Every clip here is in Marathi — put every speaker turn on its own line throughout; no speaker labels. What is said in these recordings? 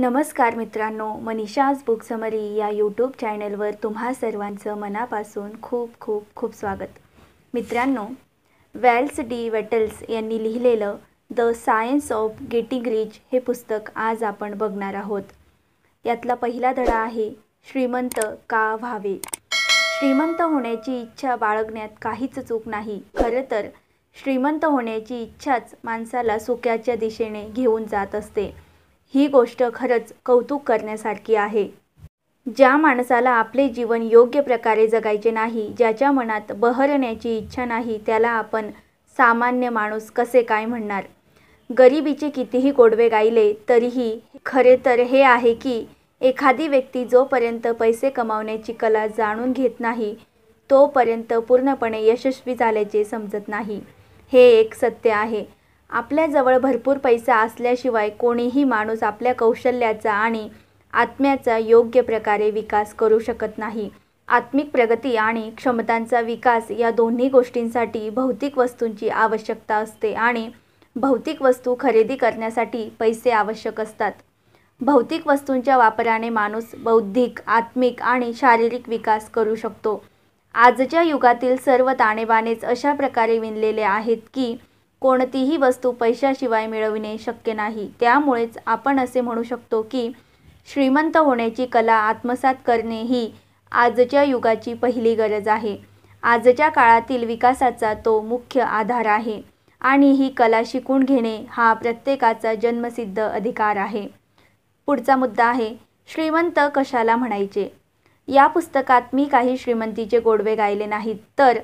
नमस्कार मित्रांनो मनीषाज बुक समरी या यूट्यूब चॅनेलवर तुम्हा सर्वांचं मनापासून खूप खूप खूप स्वागत मित्रांनो वेल्स डी वेटल्स यांनी लिहिलेलं the science of getting rich हे पुस्तक आज आपण बघणार आहोत यातला पहिला धडा आहे श्रीमंत का व्हावे श्रीमंत होण्याची इच्छा बाळगण्यात काहीच चूक नाही खरं तर श्रीमंत होण्याची इच्छाच माणसाला सुख्याच्या दिशेने घेऊन जात असते ही गोष्ट खरंच कौतुक करण्यासारखी आहे ज्या माणसाला आपले जीवन योग्य प्रकारे जगायचे नाही ज्याच्या मनात बहरण्याची इच्छा नाही त्याला आपण सामान्य माणूस कसे काय म्हणणार गरिबीचे कितीही गोडवे गायले तरीही खरे तर हे आहे की एखादी व्यक्ती जोपर्यंत पैसे कमावण्याची कला जाणून घेत नाही तोपर्यंत पूर्णपणे यशस्वी झाल्याचे समजत नाही हे एक सत्य आहे आपल्याजवळ भरपूर पैसा असल्याशिवाय कोणीही माणूस आपल्या कौशल्याचा आणि आत्म्याचा योग्य प्रकारे विकास करू शकत नाही आत्मिक प्रगती आणि क्षमतांचा विकास या दोन्ही गोष्टींसाठी भौतिक वस्तूंची आवश्यकता असते आणि भौतिक वस्तू खरेदी करण्यासाठी पैसे आवश्यक असतात भौतिक वस्तूंच्या वापराने माणूस बौद्धिक आत्मिक आणि शारीरिक विकास करू शकतो आजच्या युगातील सर्व ताणेबाणेच अशा प्रकारे विणलेले आहेत की कोणतीही वस्तू पैशाशिवाय मिळविणे शक्य नाही त्यामुळेच आपण असे म्हणू शकतो की श्रीमंत होण्याची कला आत्मसात करणे ही आजच्या युगाची पहिली गरज आहे आजच्या काळातील विकासाचा तो मुख्य आधार आहे आणि ही कला शिकून घेणे हा प्रत्येकाचा जन्मसिद्ध अधिकार आहे पुढचा मुद्दा आहे श्रीमंत कशाला म्हणायचे या पुस्तकात मी काही श्रीमंतीचे गोडवे गायले नाहीत तर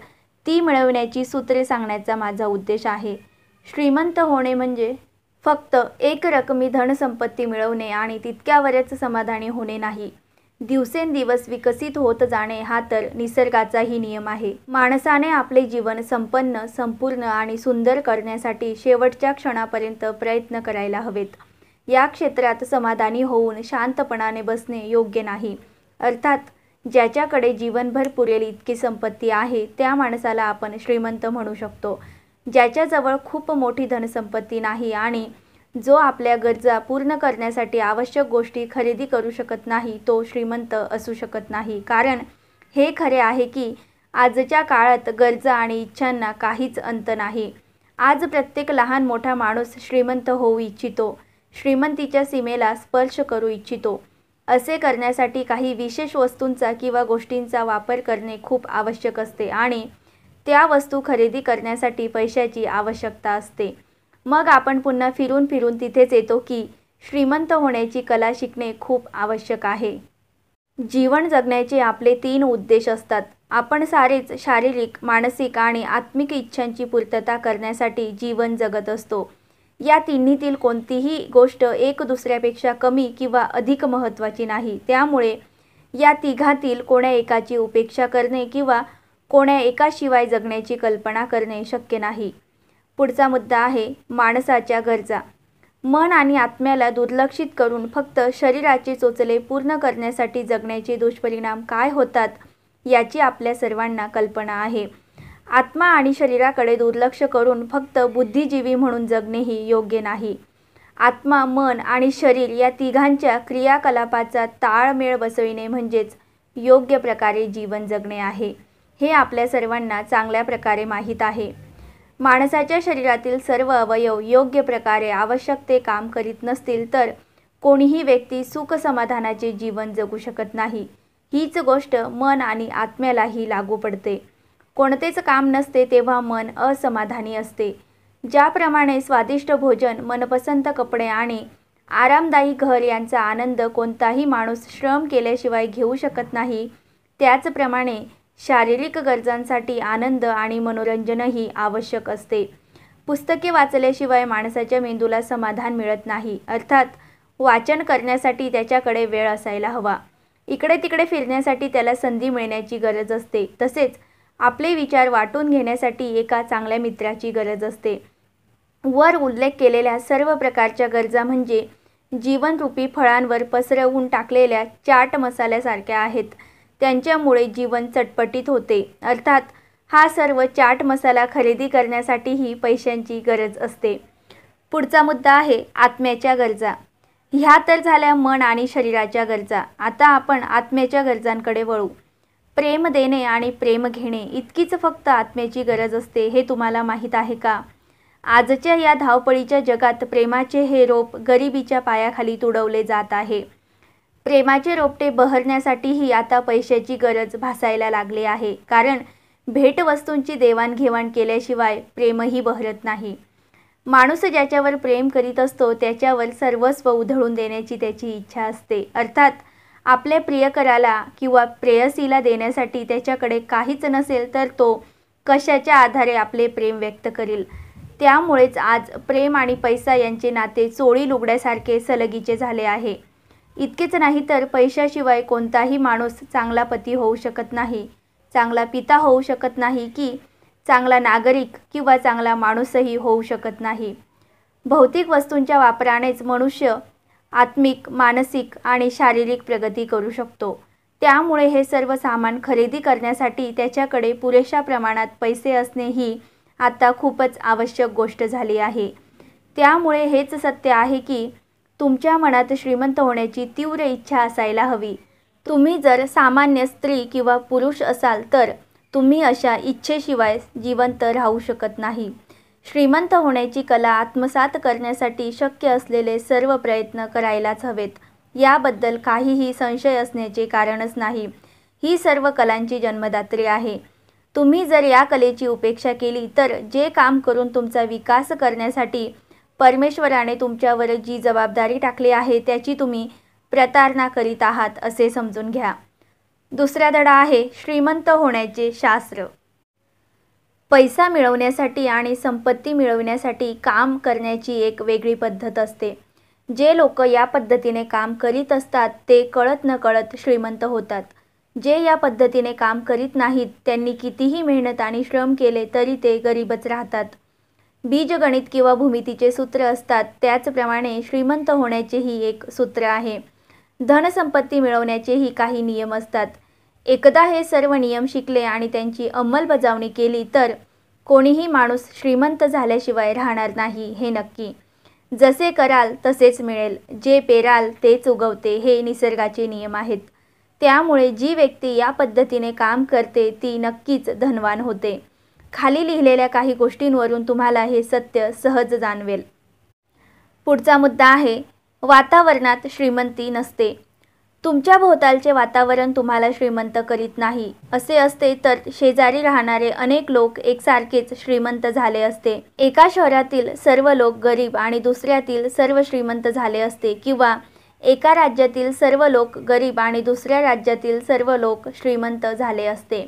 ती मिळवण्याची सूत्रे सांगण्याचा माझा उद्देश आहे श्रीमंत होणे म्हणजे फक्त एक रकमी धनसंपत्ती मिळवणे आणि तितक्यावरच समाधानी होणे नाही दिवसेंदिवस विकसित होत जाणे हा तर निसर्गाचाही नियम आहे माणसाने आपले जीवन संपन्न संपूर्ण आणि सुंदर करण्यासाठी शेवटच्या क्षणापर्यंत प्रयत्न करायला हवेत या क्षेत्रात समाधानी होऊन शांतपणाने बसणे योग्य नाही अर्थात ज्याच्याकडे जीवनभर पुरेल इतकी संपत्ती आहे त्या माणसाला आपण श्रीमंत म्हणू शकतो ज्याच्याजवळ खूप मोठी धनसंपत्ती नाही आणि जो आपल्या गरजा पूर्ण करण्यासाठी आवश्यक गोष्टी खरेदी करू शकत नाही तो श्रीमंत असू शकत नाही कारण हे खरे आहे की आजच्या काळात गरजा आणि इच्छांना काहीच अंत नाही आज प्रत्येक लहान मोठा माणूस श्रीमंत होऊ इच्छितो श्रीमंतीच्या सीमेला स्पर्श करू इच्छितो असे करण्यासाठी काही विशेष वस्तूंचा किंवा गोष्टींचा वापर करणे खूप आवश्यक असते आणि त्या वस्तू खरेदी करण्यासाठी पैशाची आवश्यकता असते मग आपण पुन्हा फिरून फिरून तिथेच येतो की श्रीमंत होण्याची कला शिकणे खूप आवश्यक आहे जीवन जगण्याचे आपले तीन उद्देश असतात आपण सारेच शारीरिक मानसिक आणि आत्मिक इच्छांची पूर्तता करण्यासाठी जीवन जगत असतो या तिन्हीतील कोणतीही गोष्ट एक दुसऱ्यापेक्षा कमी किंवा अधिक महत्त्वाची नाही त्यामुळे या तिघातील कोण्या एकाची उपेक्षा करणे किंवा कोण्या एकाशिवाय जगण्याची कल्पना करणे शक्य नाही पुढचा मुद्दा आहे माणसाच्या गरजा मन आणि आत्म्याला दुर्लक्षित करून फक्त शरीराचे चोचले पूर्ण करण्यासाठी जगण्याचे दुष्परिणाम काय होतात याची आपल्या सर्वांना कल्पना आहे आत्मा आणि शरीराकडे दुर्लक्ष करून फक्त बुद्धिजीवी म्हणून जगणेही योग्य नाही आत्मा मन आणि शरीर या तिघांच्या क्रियाकलापाचा ताळमेळ बसविणे म्हणजेच योग्य प्रकारे जीवन जगणे आहे हे आपल्या सर्वांना चांगल्या प्रकारे माहीत आहे माणसाच्या शरीरातील सर्व अवयव योग्य प्रकारे आवश्यक ते काम करीत नसतील तर कोणीही व्यक्ती सुखसमाधानाचे जीवन जगू शकत नाही हीच गोष्ट मन आणि आत्म्यालाही लागू पडते कोणतेच काम नसते तेव्हा मन असमाधानी असते ज्याप्रमाणे स्वादिष्ट भोजन मनपसंत कपडे आणि आरामदायी घर यांचा आनंद कोणताही माणूस श्रम केल्याशिवाय घेऊ शकत नाही त्याचप्रमाणे शारीरिक गरजांसाठी आनंद आणि मनोरंजनही आवश्यक असते पुस्तके वाचल्याशिवाय माणसाच्या मेंदूला समाधान मिळत नाही अर्थात वाचन करण्यासाठी त्याच्याकडे वेळ असायला हवा इकडे तिकडे फिरण्यासाठी त्याला संधी मिळण्याची गरज असते तसेच आपले विचार वाटून घेण्यासाठी एका चांगल्या मित्राची गरज असते वर उल्लेख केलेल्या सर्व प्रकारच्या गरजा म्हणजे जीवनरूपी फळांवर पसरवून टाकलेल्या चाट मसाल्यासारख्या आहेत त्यांच्यामुळे जीवन चटपटीत होते अर्थात हा सर्व चाट मसाला खरेदी करण्यासाठीही पैशांची गरज असते पुढचा मुद्दा आहे आत्म्याच्या गरजा ह्या तर झाल्या मन आणि शरीराच्या गरजा आता आपण आत्म्याच्या गरजांकडे वळू प्रेम देणे आणि प्रेम घेणे इतकीच फक्त आत्म्याची गरज असते हे तुम्हाला माहीत आहे का आजच्या या धावपळीच्या जगात प्रेमाचे हे रोप गरिबीच्या पायाखाली तुडवले जात आहे प्रेमाचे रोपटे बहरण्यासाठीही आता पैशाची गरज भासायला लागली आहे कारण भेटवस्तूंची देवाणघेवाण केल्याशिवाय प्रेमही बहरत नाही माणूस ज्याच्यावर प्रेम करीत असतो त्याच्यावर सर्वस्व उधळून देण्याची त्याची इच्छा असते अर्थात आपल्या प्रियकराला किंवा प्रेयसीला देण्यासाठी त्याच्याकडे काहीच नसेल तर तो कशाच्या आधारे आपले प्रेम व्यक्त करील त्यामुळेच आज प्रेम आणि पैसा यांचे नाते चोळी लुगड्यासारखे सलगीचे झाले आहे इतकेच नाही तर पैशाशिवाय कोणताही माणूस चांगला पती होऊ शकत नाही चांगला पिता होऊ शकत नाही की चांगला नागरिक किंवा चांगला माणूसही होऊ शकत नाही भौतिक वस्तूंच्या वापरानेच मनुष्य आत्मिक मानसिक आणि शारीरिक प्रगती करू शकतो त्यामुळे हे सर्व सामान खरेदी करण्यासाठी त्याच्याकडे पुरेशा प्रमाणात पैसे असणे ही आता खूपच आवश्यक गोष्ट झाली आहे त्यामुळे हेच सत्य आहे की तुमच्या मनात श्रीमंत होण्याची तीव्र इच्छा असायला हवी तुम्ही जर सामान्य स्त्री किंवा पुरुष असाल तर तुम्ही अशा इच्छेशिवाय जिवंत राहू शकत नाही श्रीमंत होण्याची कला आत्मसात करण्यासाठी शक्य असलेले सर्व प्रयत्न करायलाच हवेत याबद्दल काहीही संशय असण्याचे कारणच नाही ही सर्व कलांची जन्मदात्री आहे तुम्ही जर या कलेची उपेक्षा केली तर जे काम करून तुमचा विकास करण्यासाठी परमेश्वराने तुमच्यावर जी जबाबदारी टाकली आहे त्याची तुम्ही प्रतारणा करीत आहात असे समजून घ्या दुसरा धडा आहे श्रीमंत होण्याचे शास्त्र पैसा मिळवण्यासाठी आणि संपत्ती मिळवण्यासाठी काम करण्याची एक वेगळी पद्धत असते जे लोक या पद्धतीने काम करीत असतात ते कळत नकळत श्रीमंत होतात जे या पद्धतीने काम करीत नाहीत त्यांनी कितीही मेहनत आणि श्रम केले तरी ते गरीबच राहतात बीजगणित किंवा भूमितीचे सूत्र असतात त्याचप्रमाणे श्रीमंत होण्याचेही एक सूत्र आहे धनसंपत्ती मिळवण्याचेही काही नियम असतात एकदा हे सर्व नियम शिकले आणि त्यांची अंमलबजावणी केली तर कोणीही माणूस श्रीमंत झाल्याशिवाय राहणार नाही हे नक्की जसे कराल तसेच मिळेल जे पेराल तेच उगवते हे निसर्गाचे नियम आहेत त्यामुळे जी व्यक्ती या पद्धतीने काम करते ती नक्कीच धनवान होते खाली लिहिलेल्या काही गोष्टींवरून तुम्हाला हे सत्य सहज जाणवेल पुढचा मुद्दा आहे वातावरणात श्रीमंती नसते तुमच्या भोवतालचे वातावरण तुम्हाला श्रीमंत करीत नाही असे असते तर शेजारी राहणारे अनेक लोक एकसारखेच श्रीमंत झाले असते एका शहरातील सर्व लोक गरीब आणि दुसऱ्यातील सर्व श्रीमंत झाले असते किंवा एका राज्यातील सर्व लोक गरीब आणि दुसऱ्या राज्यातील सर्व लोक श्रीमंत झाले असते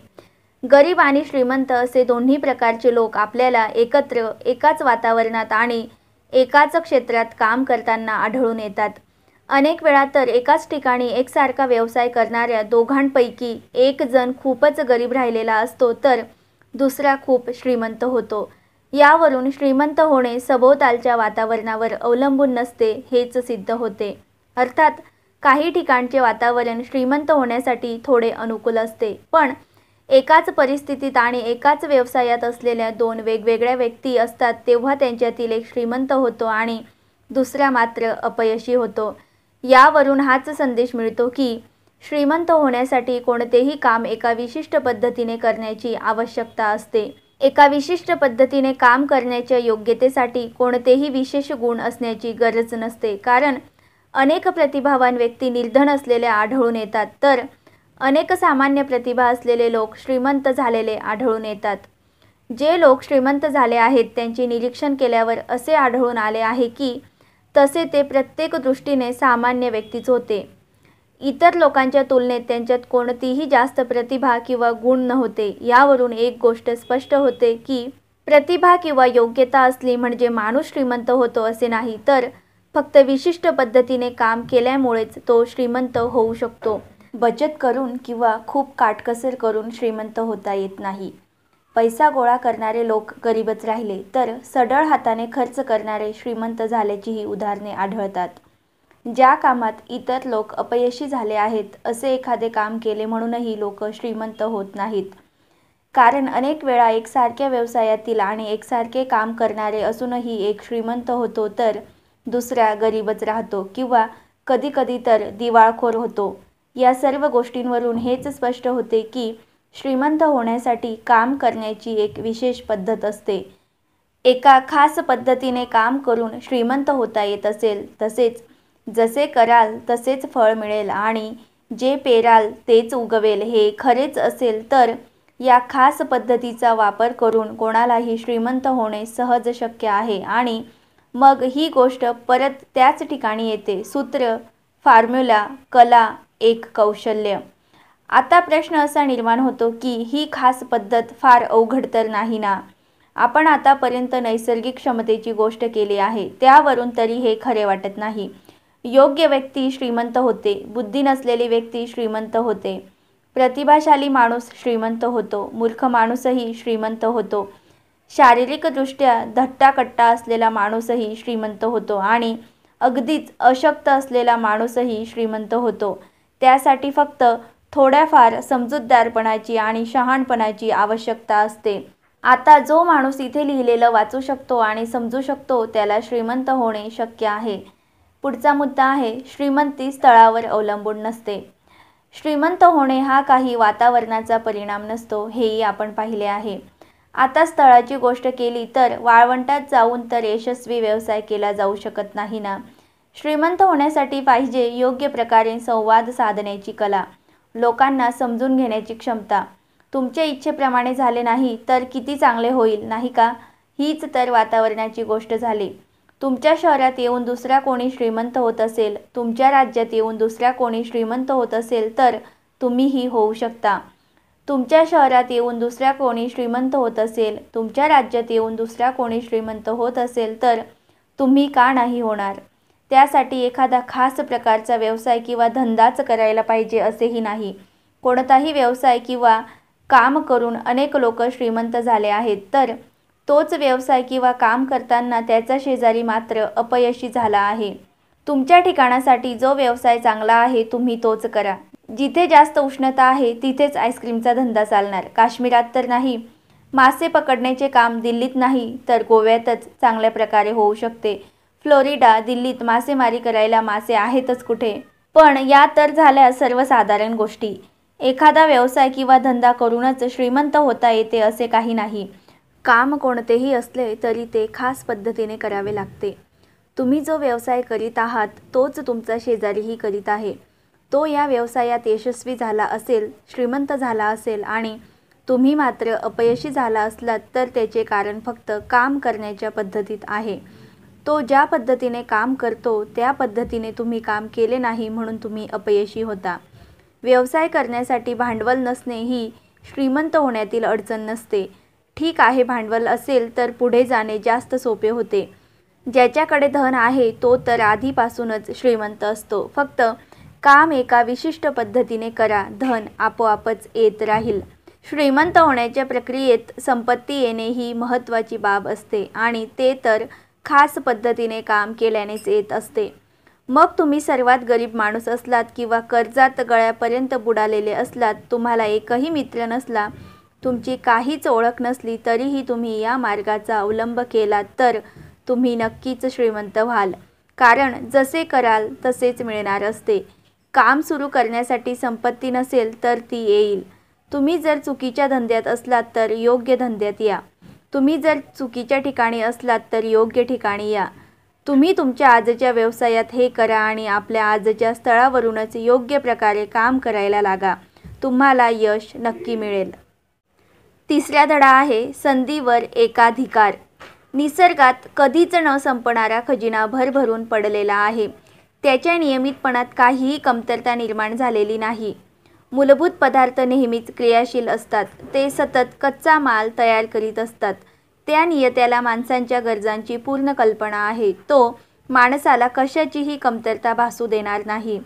गरीब आणि श्रीमंत असे दोन्ही प्रकारचे लोक आपल्याला एकत्र एकाच वातावरणात आणि एकाच क्षेत्रात काम करताना आढळून येतात अनेक वेळा तर एकाच ठिकाणी एकसारखा व्यवसाय करणाऱ्या दोघांपैकी एक जण खूपच गरीब राहिलेला असतो तर दुसरा खूप श्रीमंत होतो यावरून श्रीमंत होणे सभोवतालच्या वातावरणावर अवलंबून नसते हेच सिद्ध होते अर्थात काही ठिकाणचे वातावरण श्रीमंत होण्यासाठी थोडे अनुकूल असते पण एकाच परिस्थितीत आणि एकाच व्यवसायात असलेल्या दोन वेगवेगळ्या व्यक्ती असतात तेव्हा त्यांच्यातील एक श्रीमंत होतो आणि दुसरा मात्र अपयशी होतो यावरून हाच संदेश मिळतो की श्रीमंत होण्यासाठी कोणतेही काम एका विशिष्ट पद्धतीने करण्याची आवश्यकता असते एका विशिष्ट पद्धतीने काम करण्याच्या योग्यतेसाठी कोणतेही विशेष गुण असण्याची गरज नसते कारण अनेक प्रतिभावान व्यक्ती निर्धन असलेल्या आढळून येतात तर अनेक सामान्य प्रतिभा असलेले लोक श्रीमंत झालेले आढळून येतात जे लोक श्रीमंत झाले आहेत त्यांची निरीक्षण केल्यावर असे आढळून आले आहे की तसे ते प्रत्येक दृष्टीने सामान्य व्यक्तीच होते इतर लोकांच्या तुलनेत त्यांच्यात कोणतीही जास्त प्रतिभा किंवा गुण नव्हते यावरून एक गोष्ट स्पष्ट होते की प्रतिभा किंवा योग्यता असली म्हणजे माणूस श्रीमंत होतो असे नाही तर फक्त विशिष्ट पद्धतीने काम केल्यामुळेच तो श्रीमंत होऊ शकतो बचत करून किंवा खूप काटकसर करून श्रीमंत होता येत नाही पैसा गोळा करणारे लोक गरीबच राहिले तर सडळ हाताने खर्च करणारे श्रीमंत झाल्याचीही उदाहरणे आढळतात ज्या कामात इतर लोक अपयशी झाले आहेत असे एखादे काम केले म्हणूनही लोक श्रीमंत होत नाहीत कारण अनेक वेळा एकसारख्या व्यवसायातील आणि एकसारखे काम करणारे असूनही एक श्रीमंत होतो तर दुसऱ्या गरीबच राहतो किंवा कधीकधी तर दिवाळखोर होतो या सर्व गोष्टींवरून हेच स्पष्ट होते की श्रीमंत होण्यासाठी काम करण्याची एक विशेष पद्धत असते एका खास पद्धतीने काम करून श्रीमंत होता येत असेल तसेच जसे कराल तसेच फळ मिळेल आणि जे पेराल तेच उगवेल हे खरेच असेल तर या खास पद्धतीचा वापर करून कोणालाही श्रीमंत होणे सहज शक्य आहे आणि मग ही गोष्ट परत त्याच ठिकाणी येते सूत्र फार्म्युला कला एक कौशल्य आता प्रश्न असा निर्माण होतो की ही खास पद्धत फार अवघड तर नाही ना आपण आतापर्यंत नैसर्गिक क्षमतेची गोष्ट केली आहे त्यावरून तरी हे खरे वाटत नाही योग्य व्यक्ती श्रीमंत होते बुद्धी नसलेली व्यक्ती श्रीमंत होते प्रतिभाशाली माणूस श्रीमंत होतो मूर्ख माणूसही श्रीमंत होतो शारीरिकदृष्ट्या धट्टाकट्टा असलेला माणूसही श्रीमंत होतो आणि अगदीच अशक्त असलेला माणूसही श्रीमंत होतो त्यासाठी फक्त थोड्याफार समजूतदारपणाची आणि शहाणपणाची आवश्यकता असते आता जो माणूस इथे लिहिलेलं वाचू शकतो आणि समजू शकतो त्याला श्रीमंत होणे शक्य आहे पुढचा मुद्दा आहे श्रीमंती स्थळावर अवलंबून नसते श्रीमंत होणे हा काही वातावरणाचा परिणाम नसतो हेही आपण पाहिले आहे आता स्थळाची गोष्ट केली तर वाळवंटात जाऊन तर यशस्वी व्यवसाय केला जाऊ शकत नाही ना श्रीमंत होण्यासाठी पाहिजे योग्य प्रकारे संवाद साधण्याची कला लोकांना समजून घेण्याची क्षमता तुमच्या इच्छेप्रमाणे झाले नाही तर किती चांगले होईल नाही का हीच तर वातावरणाची गोष्ट झाली तुमच्या शहरात येऊन दुसरा कोणी श्रीमंत होत असेल तुमच्या राज्यात येऊन दुसऱ्या कोणी श्रीमंत होत असेल तर तुम्हीही होऊ शकता तुमच्या शहरात येऊन दुसऱ्या कोणी श्रीमंत होत असेल तुमच्या राज्यात येऊन दुसऱ्या कोणी श्रीमंत होत असेल तर तुम्ही का नाही होणार त्यासाठी एखादा खास प्रकारचा व्यवसाय किंवा धंदाच करायला पाहिजे असेही नाही कोणताही व्यवसाय किंवा काम करून अनेक लोक श्रीमंत झाले आहेत तर तोच व्यवसाय किंवा काम करताना त्याचा शेजारी मात्र अपयशी झाला आहे तुमच्या ठिकाणासाठी जो व्यवसाय चांगला आहे तुम्ही तोच करा जिथे जास्त उष्णता आहे तिथेच आईस्क्रीमचा धंदा चालणार काश्मीरात तर नाही मासे पकडण्याचे काम दिल्लीत नाही तर गोव्यातच चांगल्या प्रकारे होऊ शकते फ्लोरिडा दिल्लीत मासेमारी करायला मासे आहेतच कुठे पण या तर झाल्या सर्वसाधारण गोष्टी एखादा व्यवसाय किंवा धंदा करूनच श्रीमंत होता येते असे काही नाही काम कोणतेही असले तरी ते खास पद्धतीने करावे लागते तुम्ही जो व्यवसाय करीत आहात तोच तुमचा शेजारीही करीत आहे तो या व्यवसायात यशस्वी झाला असेल श्रीमंत झाला असेल आणि तुम्ही मात्र अपयशी झाला असलात तर त्याचे कारण फक्त काम करण्याच्या पद्धतीत आहे तो ज्या पद्धतीने काम करतो त्या पद्धतीने तुम्ही काम केले नाही म्हणून तुम्ही अपयशी होता व्यवसाय करण्यासाठी भांडवल नसणे ही श्रीमंत होण्यातील अडचण नसते ठीक आहे भांडवल असेल तर पुढे जाणे जास्त सोपे होते ज्याच्याकडे धन आहे तो तर आधीपासूनच श्रीमंत असतो फक्त काम एका विशिष्ट पद्धतीने करा धन आपोआपच येत राहील श्रीमंत होण्याच्या प्रक्रियेत संपत्ती येणे ही महत्त्वाची बाब असते आणि ते तर खास पद्धतीने काम केल्यानेच येत असते मग तुम्ही सर्वात गरीब माणूस असलात किंवा कर्जात गळ्यापर्यंत बुडालेले असलात तुम्हाला एकही मित्र नसला तुमची काहीच ओळख नसली तरीही तुम्ही या मार्गाचा अवलंब केला तर तुम्ही नक्कीच श्रीमंत व्हाल कारण जसे कराल तसेच मिळणार असते काम सुरू करण्यासाठी संपत्ती नसेल तर ती येईल तुम्ही जर चुकीच्या धंद्यात असलात तर योग्य धंद्यात या तुम्ही जर चुकीच्या ठिकाणी असलात तर योग्य ठिकाणी या तुम्ही तुमच्या आजच्या व्यवसायात हे करा आणि आपल्या आजच्या स्थळावरूनच योग्य प्रकारे काम करायला लागा तुम्हाला यश नक्की मिळेल तिसरा धडा आहे संधीवर एकाधिकार निसर्गात कधीच न संपणारा खजिना भरभरून पडलेला आहे त्याच्या नियमितपणात काहीही कमतरता निर्माण झालेली नाही मूलभूत पदार्थ नेहमीच क्रियाशील असतात ते सतत कच्चा माल तयार करीत असतात त्या नियत्याला माणसांच्या गरजांची पूर्ण कल्पना आहे तो माणसाला कशाचीही कमतरता भासू देणार नाही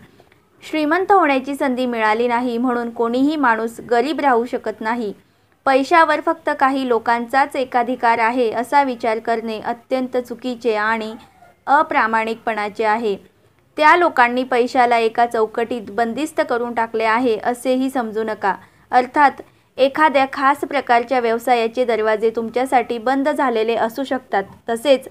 श्रीमंत होण्याची संधी मिळाली नाही म्हणून कोणीही माणूस गरीब राहू शकत नाही पैशावर फक्त काही लोकांचाच एकाधिकार आहे असा विचार करणे अत्यंत चुकीचे आणि अप्रामाणिकपणाचे आहे त्या लोकांनी पैशाला एका चौकटीत बंदिस्त करून टाकले आहे असेही समजू नका अर्थात एखाद्या खास प्रकारच्या व्यवसायाचे दरवाजे तुमच्यासाठी बंद झालेले असू शकतात तसेच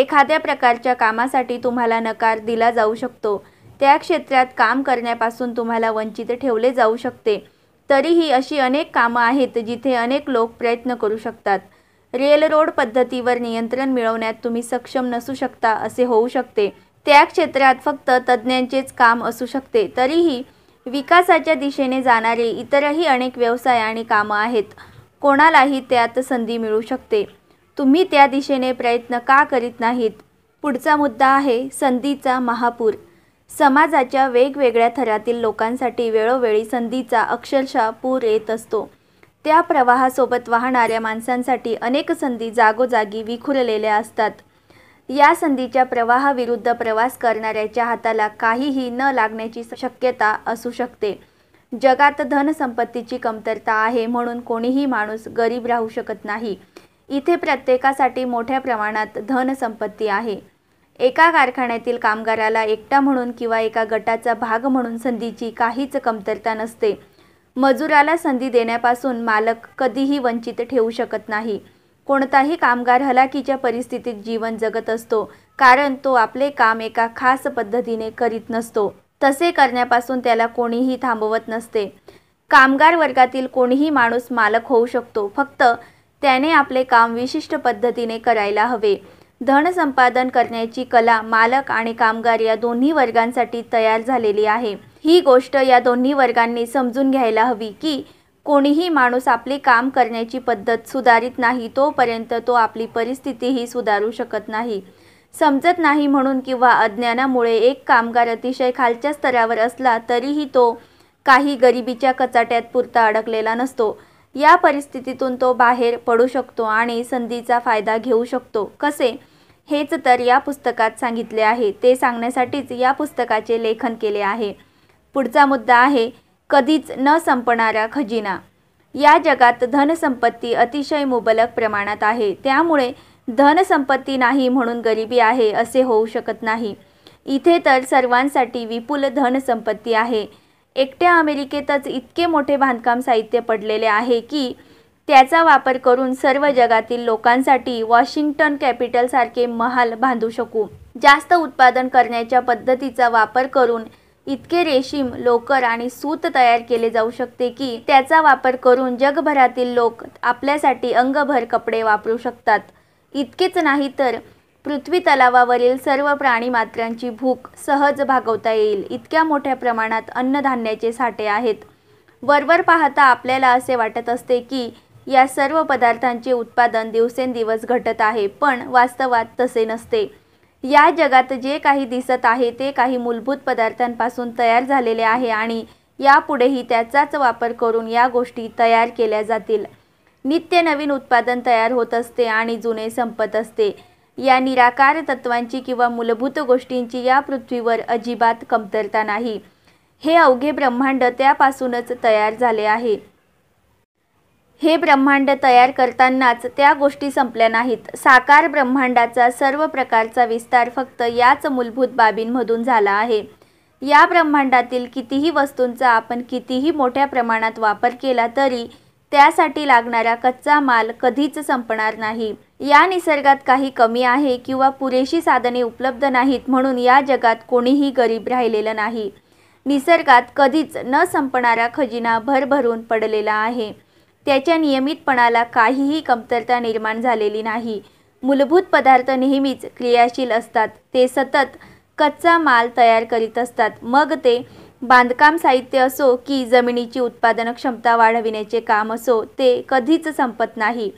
एखाद्या प्रकारच्या कामासाठी तुम्हाला नकार दिला जाऊ शकतो त्या क्षेत्रात काम करण्यापासून तुम्हाला वंचित ठेवले जाऊ शकते तरीही अशी अनेक कामं आहेत जिथे अनेक लोक प्रयत्न करू शकतात रेलरोड पद्धतीवर नियंत्रण मिळवण्यात तुम्ही सक्षम नसू शकता असे होऊ शकते त्या क्षेत्रात फक्त तज्ज्ञांचेच काम असू शकते तरीही विकासाच्या दिशेने जाणारे इतरही अनेक व्यवसाय आणि कामं आहेत कोणालाही त्यात संधी मिळू शकते तुम्ही त्या दिशेने प्रयत्न का करीत नाहीत पुढचा मुद्दा आहे संधीचा महापूर समाजाच्या वेगवेगळ्या थरातील लोकांसाठी वेळोवेळी संधीचा अक्षरशः पूर येत असतो त्या प्रवाहासोबत वाहणाऱ्या माणसांसाठी अनेक संधी जागोजागी विखुरलेल्या असतात या संधीच्या प्रवाहाविरुद्ध प्रवास करणाऱ्याच्या हाताला काहीही न लागण्याची शक्यता असू शकते जगात धनसंपत्तीची कमतरता आहे म्हणून कोणीही माणूस गरीब राहू शकत नाही इथे प्रत्येकासाठी मोठ्या प्रमाणात धनसंपत्ती आहे एका कारखान्यातील कामगाराला एकटा म्हणून किंवा एका गटाचा भाग म्हणून संधीची काहीच कमतरता नसते मजुराला संधी देण्यापासून मालक कधीही वंचित ठेवू शकत नाही कोणताही कामगार हलाखीच्या परिस्थितीत जीवन जगत असतो कारण तो आपले काम एका खास पद्धतीने करीत नसतो तसे करण्यापासून त्याला कोणीही थांबवत नसते कामगार वर्गातील कोणीही माणूस मालक होऊ शकतो फक्त त्याने आपले काम विशिष्ट पद्धतीने करायला हवे धन संपादन करण्याची कला मालक आणि कामगार या दोन्ही वर्गांसाठी तयार झालेली आहे ही गोष्ट या दोन्ही वर्गांनी समजून घ्यायला हवी की कोणीही माणूस आपले काम करण्याची पद्धत सुधारित नाही तोपर्यंत तो आपली परिस्थितीही सुधारू शकत नाही समजत नाही म्हणून किंवा अज्ञानामुळे एक कामगार अतिशय खालच्या स्तरावर असला तरीही तो काही गरिबीच्या कचाट्यात पुरता अडकलेला नसतो या परिस्थितीतून तो बाहेर पडू शकतो आणि संधीचा फायदा घेऊ शकतो कसे हेच तर या पुस्तकात सांगितले आहे ते सांगण्यासाठीच या पुस्तकाचे लेखन केले आहे पुढचा मुद्दा आहे कधीच न संपणारा खजिना या जगात धनसंपत्ती अतिशय मुबलक प्रमाणात आहे त्यामुळे धनसंपत्ती नाही म्हणून गरिबी आहे असे होऊ शकत नाही इथे तर सर्वांसाठी विपुल धनसंपत्ती आहे एकट्या अमेरिकेतच इतके मोठे बांधकाम साहित्य पडलेले आहे की त्याचा वापर करून सर्व जगातील लोकांसाठी वॉशिंग्टन कॅपिटलसारखे महाल बांधू शकू जास्त उत्पादन करण्याच्या पद्धतीचा वापर करून इतके रेशीम लोकर आणि सूत तयार केले जाऊ शकते की त्याचा वापर करून जगभरातील लोक आपल्यासाठी अंगभर कपडे वापरू शकतात इतकेच नाही तर पृथ्वी तलावावरील सर्व प्राणी मात्रांची भूक सहज भागवता येईल इतक्या मोठ्या प्रमाणात अन्नधान्याचे साठे आहेत वरवर पाहता आपल्याला असे वाटत असते की या सर्व पदार्थांचे उत्पादन दिवसेंदिवस घटत आहे पण वास्तवात तसे नसते या जगात जे काही दिसत आहे ते काही मूलभूत पदार्थांपासून तयार झालेले आहे आणि यापुढेही त्याचाच वापर करून या गोष्टी तयार केल्या जातील नित्य नवीन उत्पादन तयार होत असते आणि जुने संपत असते या निराकार तत्वांची किंवा मूलभूत गोष्टींची या पृथ्वीवर अजिबात कमतरता नाही हे अवघे ब्रह्मांड त्यापासूनच तयार झाले आहे हे ब्रह्मांड तयार करतानाच त्या गोष्टी संपल्या नाहीत साकार ब्रह्मांडाचा सर्व प्रकारचा विस्तार फक्त याच मूलभूत बाबींमधून झाला आहे या ब्रह्मांडातील कितीही वस्तूंचा आपण कितीही मोठ्या प्रमाणात वापर केला तरी त्यासाठी लागणारा कच्चा माल कधीच संपणार नाही या निसर्गात काही कमी आहे किंवा पुरेशी साधने उपलब्ध नाहीत म्हणून या जगात कोणीही गरीब राहिलेलं नाही निसर्गात कधीच न संपणारा खजिना भरभरून पडलेला आहे त्याच्या नियमितपणाला काहीही कमतरता निर्माण झालेली नाही मूलभूत पदार्थ नेहमीच क्रियाशील असतात ते सतत कच्चा माल तयार करीत असतात मग ते बांधकाम साहित्य असो की जमिनीची उत्पादन क्षमता वाढविण्याचे काम असो ते कधीच संपत नाही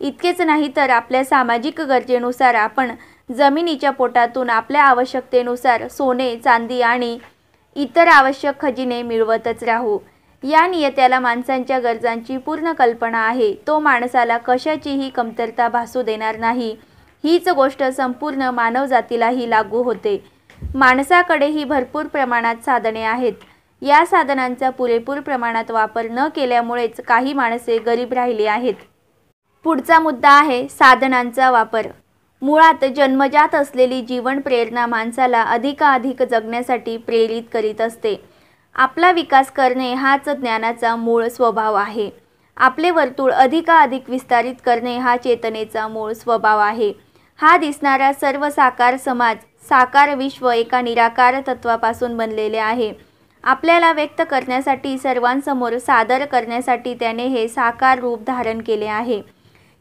इतकेच नाही तर आपल्या सामाजिक गरजेनुसार आपण जमिनीच्या पोटातून आपल्या आवश्यकतेनुसार सोने चांदी आणि इतर आवश्यक खजिने मिळवतच राहू या नियत्याला माणसांच्या गरजांची पूर्ण कल्पना आहे तो माणसाला कशाचीही कमतरता भासू देणार नाही हीच गोष्ट संपूर्ण मानवजातीलाही लागू होते माणसाकडेही भरपूर प्रमाणात साधने आहेत या साधनांचा पुरेपूर प्रमाणात वापर न केल्यामुळेच काही माणसे गरीब राहिली आहेत पुढचा मुद्दा आहे साधनांचा वापर मुळात जन्मजात असलेली जीवन प्रेरणा माणसाला अधिकाधिक जगण्यासाठी प्रेरित करीत असते आपला विकास करणे हाच ज्ञानाचा मूळ स्वभाव आहे आपले वर्तुळ अधिकाधिक विस्तारित करणे हा चेतनेचा मूळ स्वभाव आहे हा दिसणारा सर्व साकार समाज साकार विश्व एका निराकार तत्वापासून बनलेले आहे आपल्याला व्यक्त करण्यासाठी सर्वांसमोर सादर करण्यासाठी त्याने हे साकार रूप धारण केले आहे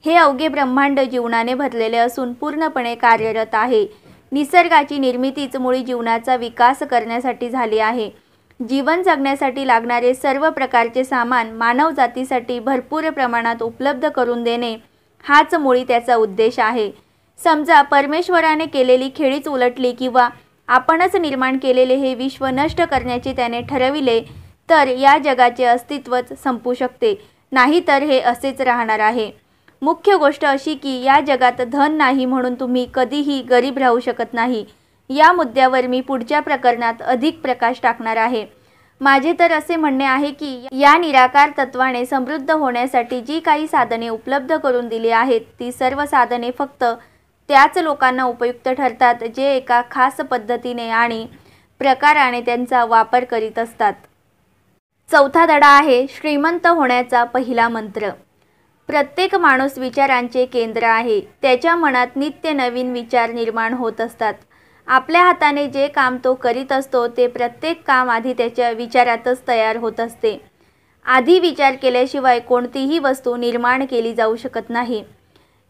हे अवघे ब्रह्मांड जीवनाने भरलेले असून पूर्णपणे कार्यरत आहे निसर्गाची निर्मितीच मुळी जीवनाचा विकास करण्यासाठी झाली आहे जीवन जगण्यासाठी लागणारे सर्व प्रकारचे सामान मानवजातीसाठी भरपूर प्रमाणात उपलब्ध करून देणे हाच मुळी त्याचा उद्देश आहे समजा परमेश्वराने केलेली खेळीच उलटली किंवा आपणच निर्माण केलेले हे विश्व नष्ट करण्याचे त्याने ठरविले तर या जगाचे अस्तित्वच संपू शकते नाहीतर हे असेच राहणार आहे मुख्य गोष्ट अशी की या जगात धन नाही म्हणून तुम्ही कधीही गरीब राहू शकत नाही या मुद्द्यावर मी पुढच्या प्रकरणात अधिक प्रकाश टाकणार आहे माझे तर असे म्हणणे आहे की या निराकार तत्वाने समृद्ध होण्यासाठी जी काही साधने उपलब्ध करून दिली आहेत ती सर्व साधने फक्त त्याच लोकांना उपयुक्त ठरतात जे एका खास पद्धतीने आणि प्रकाराने त्यांचा वापर करीत असतात चौथा धडा आहे श्रीमंत होण्याचा पहिला मंत्र प्रत्येक माणूस विचारांचे केंद्र आहे त्याच्या मनात नित्य नवीन विचार निर्माण होत असतात आपल्या हाताने जे काम तो करीत असतो ते प्रत्येक काम आधी त्याच्या विचारातच तयार होत असते आधी विचार केल्याशिवाय कोणतीही वस्तू निर्माण केली जाऊ शकत नाही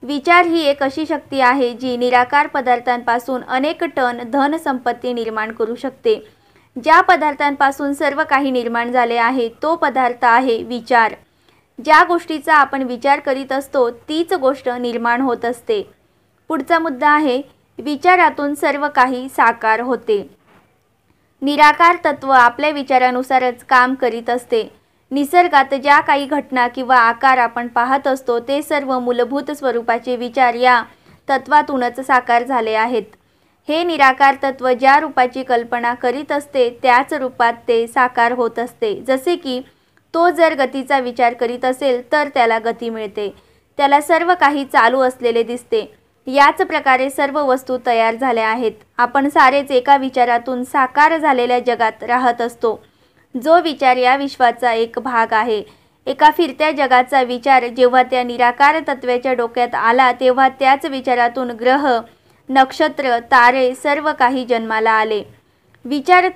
विचार ही एक अशी शक्ती आहे जी निराकार पदार्थांपासून अनेक टन धनसंपत्ती निर्माण करू शकते ज्या पदार्थांपासून सर्व काही निर्माण झाले आहे तो पदार्थ आहे विचार ज्या गोष्टीचा आपण विचार करीत असतो तीच गोष्ट निर्माण होत असते पुढचा मुद्दा आहे विचारातून सर्व काही साकार होते निराकार तत्व आपल्या विचारानुसारच काम करीत असते निसर्गात ज्या काही घटना किंवा आकार आपण पाहत असतो ते सर्व मूलभूत स्वरूपाचे विचार या तत्वातूनच साकार झाले आहेत हे निराकार तत्व ज्या रूपाची कल्पना करीत असते त्याच रूपात ते साकार होत असते जसे की तो जर गतीचा विचार करीत असेल तर त्याला गती मिळते त्याला सर्व काही चालू असलेले दिसते याच प्रकारे सर्व वस्तू तयार झाल्या आहेत आपण सारेच एका विचारातून साकार झालेल्या जगात राहत असतो जो विचार या विश्वाचा एक भाग आहे एका फिरत्या जगाचा विचार जेव्हा त्या निराकार तत्त्वाच्या डोक्यात आला तेव्हा त्याच विचारातून ग्रह नक्षत्र तारे सर्व काही जन्माला आले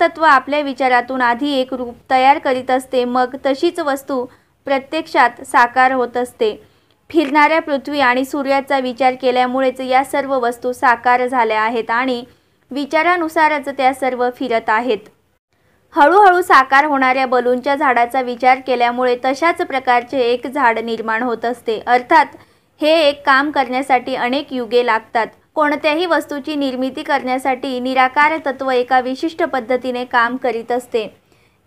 तत्व आपल्या विचारातून आधी एक रूप तयार करीत असते मग तशीच वस्तू प्रत्यक्षात साकार होत असते फिरणाऱ्या पृथ्वी आणि सूर्याचा विचार केल्यामुळेच या सर्व वस्तू साकार झाल्या आहेत आणि विचारानुसारच त्या सर्व फिरत आहेत हळूहळू साकार होणाऱ्या बलूनच्या झाडाचा विचार केल्यामुळे तशाच प्रकारचे एक झाड निर्माण होत असते अर्थात हे एक काम करण्यासाठी अनेक युगे लागतात कोणत्याही वस्तूची निर्मिती करण्यासाठी निराकार तत्व एका विशिष्ट पद्धतीने काम करीत असते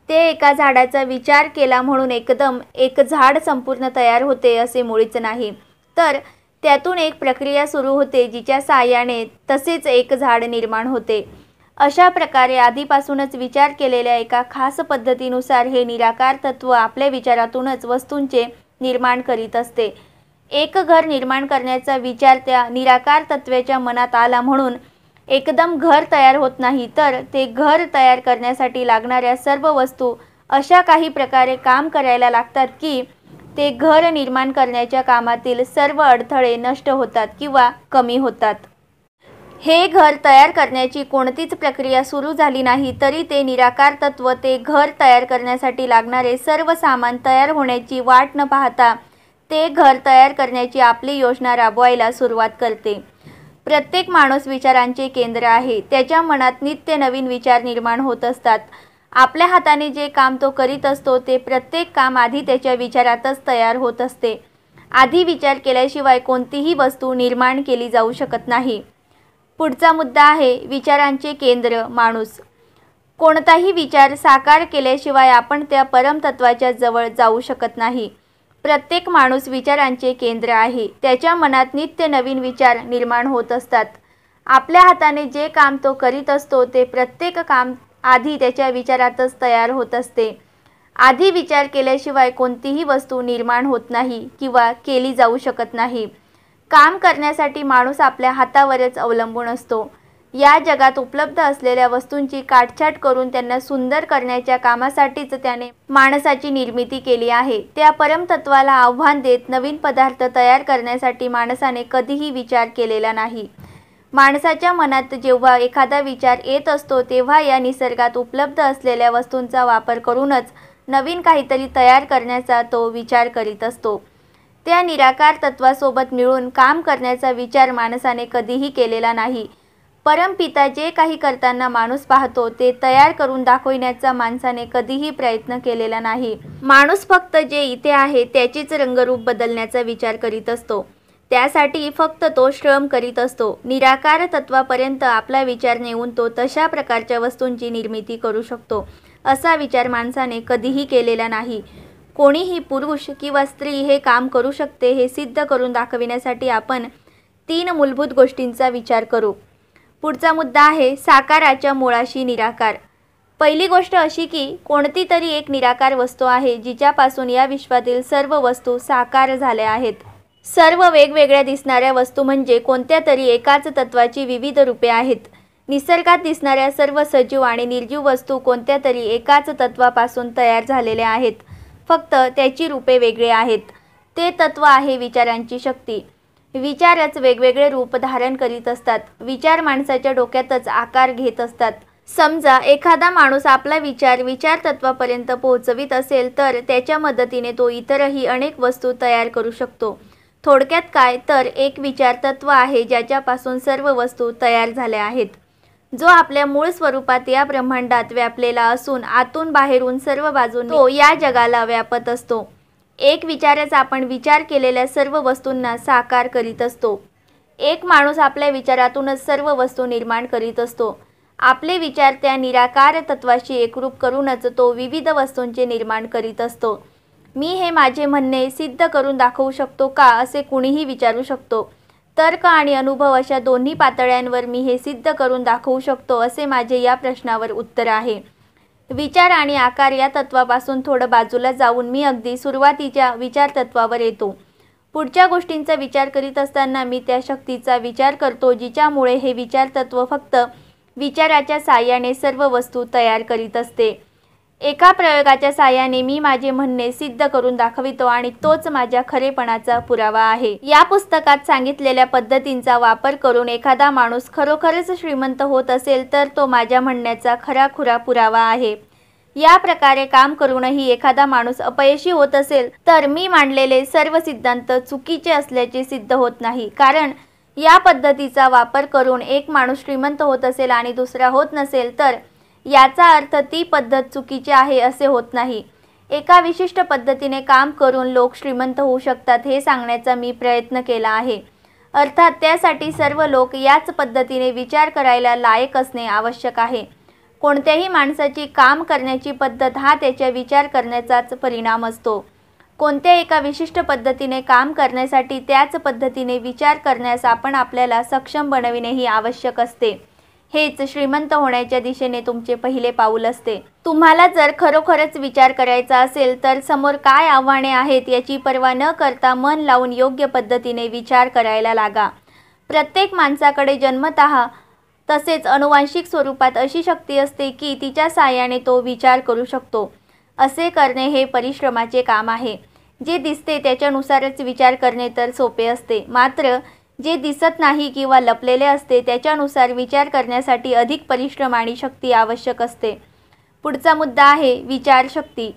ते एका झाडाचा विचार केला म्हणून एकदम एक झाड संपूर्ण तयार होते असे मुळीच नाही तर त्यातून एक प्रक्रिया सुरू होते जिच्या साहाय्याने तसेच एक झाड निर्माण होते अशा प्रकारे आधीपासूनच विचार केलेल्या एका खास पद्धतीनुसार हे निराकार तत्व आपल्या विचारातूनच वस्तूंचे निर्माण करीत असते एक घर निर्माण करण्याचा विचार त्या निराकार तत्वाच्या मनात आला म्हणून एकदम घर तयार होत नाही तर ते घर तयार करण्यासाठी लागणाऱ्या सर्व वस्तू अशा काही प्रकारे काम करायला लागतात की ते घर निर्माण करण्याच्या कामातील सर्व अडथळे नष्ट होतात किंवा कमी होतात हे घर तयार करण्याची कोणतीच प्रक्रिया सुरू झाली नाही तरी ते निराकार तत्व ते घर तयार करण्यासाठी लागणारे सर्व सामान तयार होण्याची वाट न पाहता ते घर तयार करण्याची आपली योजना राबवायला सुरुवात करते प्रत्येक माणूस विचारांचे केंद्र आहे त्याच्या मनात नित्य नवीन विचार निर्माण होत असतात आपल्या हाताने जे काम तो करीत असतो ते प्रत्येक काम आधी त्याच्या विचारातच तयार होत असते आधी विचार केल्याशिवाय कोणतीही वस्तू निर्माण केली जाऊ शकत नाही पुढचा मुद्दा आहे विचारांचे केंद्र माणूस कोणताही विचार साकार केल्याशिवाय आपण त्या परमतत्वाच्या जवळ जाऊ शकत नाही प्रत्येक माणूस विचारांचे केंद्र आहे त्याच्या मनात नित्य नवीन विचार निर्माण होत असतात आपल्या हाताने जे काम तो करीत असतो ते प्रत्येक काम आधी त्याच्या विचारातच तयार होत असते आधी विचार केल्याशिवाय कोणतीही वस्तू निर्माण होत नाही किंवा केली जाऊ शकत नाही काम करण्यासाठी माणूस आपल्या हातावरच अवलंबून असतो या जगात उपलब्ध असलेल्या वस्तूंची काटछाट करून त्यांना सुंदर करण्याच्या कामासाठीच त्याने माणसाची निर्मिती केली आहे त्या परमतत्वाला आव्हान देत नवीन पदार्थ तयार करण्यासाठी माणसाने कधीही विचार केलेला नाही माणसाच्या मनात जेव्हा एखादा विचार येत असतो तेव्हा या निसर्गात उपलब्ध असलेल्या वस्तूंचा वापर करूनच नवीन काहीतरी तयार करण्याचा तो विचार करीत असतो त्या निराकार तत्वासोबत मिळून काम करण्याचा विचार माणसाने कधीही केलेला नाही परमपिता जे काही करताना माणूस पाहतो ते तयार करून दाखविण्याचा माणसाने कधीही प्रयत्न केलेला नाही माणूस फक्त जे इथे आहे त्याचीच रंगरूप बदलण्याचा विचार करीत असतो त्यासाठी फक्त तो श्रम करीत असतो निराकार तत्वापर्यंत आपला विचार नेऊन तो तशा प्रकारच्या वस्तूंची निर्मिती करू शकतो असा विचार माणसाने कधीही केलेला नाही कोणीही पुरुष किंवा स्त्री हे काम करू शकते हे सिद्ध करून दाखविण्यासाठी आपण तीन मूलभूत गोष्टींचा विचार करू पुढचा मुद्दा आहे साकाराच्या मुळाशी निराकार पहिली गोष्ट अशी की कोणती तरी एक निराकार वस्तू आहे जिच्यापासून या विश्वातील सर्व वस्तू साकार झाल्या आहेत सर्व वेगवेगळ्या दिसणाऱ्या वस्तू म्हणजे कोणत्या तरी एकाच तत्वाची विविध रूपे आहेत निसर्गात दिसणाऱ्या सर्व सजीव आणि निर्जीव वस्तू कोणत्या तरी एकाच तत्वापासून तयार झालेल्या आहेत फक्त त्याची रूपे वेगळे आहेत ते तत्व आहे विचारांची शक्ती विचारच वेगवेगळे रूप धारण करीत असतात विचार माणसाच्या डोक्यातच आकार घेत असतात समजा एखादा माणूस आपला विचार विचार तत्वापर्यंत पोहोचवित असेल तर त्याच्या मदतीने तो इतरही अनेक वस्तू तयार करू शकतो थोडक्यात काय तर एक विचार तत्व आहे ज्याच्यापासून सर्व वस्तू तयार झाल्या आहेत जो आपल्या मूळ स्वरूपात या ब्रह्मांडात व्यापलेला असून आतून बाहेरून सर्व बाजून तो या जगाला व्यापत असतो एक विचारच आपण विचार केलेल्या सर्व वस्तूंना साकार करीत असतो एक माणूस आपल्या विचारातूनच सर्व वस्तू निर्माण करीत असतो आपले विचार त्या निराकार तत्वाशी एकरूप करूनच तो विविध वस्तूंचे निर्माण करीत असतो मी हे माझे म्हणणे सिद्ध करून दाखवू शकतो का असे कुणीही विचारू शकतो तर्क आणि अनुभव अशा दोन्ही पातळ्यांवर मी हे सिद्ध करून दाखवू शकतो असे माझे या प्रश्नावर उत्तर आहे विचार आणि आकार या तत्वापासून थोडं बाजूला जाऊन मी अगदी सुरुवातीच्या विचार तत्वावर येतो पुढच्या गोष्टींचा विचार करीत असताना मी त्या शक्तीचा विचार करतो जिच्यामुळे हे विचार तत्व फक्त विचाराच्या साह्याने सर्व वस्तू तयार करीत असते एका प्रयोगाच्या साहाय्याने मी माझे म्हणणे सिद्ध करून दाखवितो आणि तोच माझ्या खरेपणाचा पुरावा आहे या पुस्तकात सांगितलेल्या पद्धतींचा वापर करून एखादा माणूस खरोखरच श्रीमंत होत असेल तर तो माझ्या म्हणण्याचा खराखुरा पुरावा आहे या प्रकारे काम करूनही एखादा माणूस अपयशी होत असेल तर मी मांडलेले सर्व सिद्धांत चुकीचे असल्याचे सिद्ध होत नाही कारण या पद्धतीचा वापर करून एक माणूस श्रीमंत होत असेल आणि दुसरा होत नसेल तर याचा अर्थ ती पद्धत चुकीची आहे असे होत नाही एका विशिष्ट पद्धतीने काम करून लोक श्रीमंत होऊ शकतात हे सांगण्याचा मी प्रयत्न केला आहे अर्थात त्यासाठी सर्व लोक याच पद्धतीने विचार करायला लायक असणे आवश्यक आहे कोणत्याही माणसाची काम करण्याची पद्धत हा त्याच्या विचार करण्याचाच परिणाम असतो कोणत्या एका विशिष्ट पद्धतीने काम करण्यासाठी त्याच पद्धतीने विचार करण्यास आपण आपल्याला सक्षम बनविणेही आवश्यक असते हेच श्रीमंत होण्याच्या दिशेने तुमचे पहिले पाऊल असते तुम्हाला जर खरोखरच विचार करायचा असेल तर समोर काय आव्हाने आहेत याची पर्वा न करता मन लावून योग्य पद्धतीने विचार करायला लागा प्रत्येक माणसाकडे जन्मत तसेच अनुवांशिक स्वरूपात अशी शक्ती असते की तिच्या साहाय्याने तो विचार करू शकतो असे करणे हे परिश्रमाचे काम आहे जे दिसते त्याच्यानुसारच विचार करणे तर सोपे असते मात्र जे दिसत नाही किंवा लपलेले असते त्याच्यानुसार विचार करण्यासाठी अधिक परिश्रम आणि शक्ती आवश्यक असते पुढचा मुद्दा आहे विचारशक्ती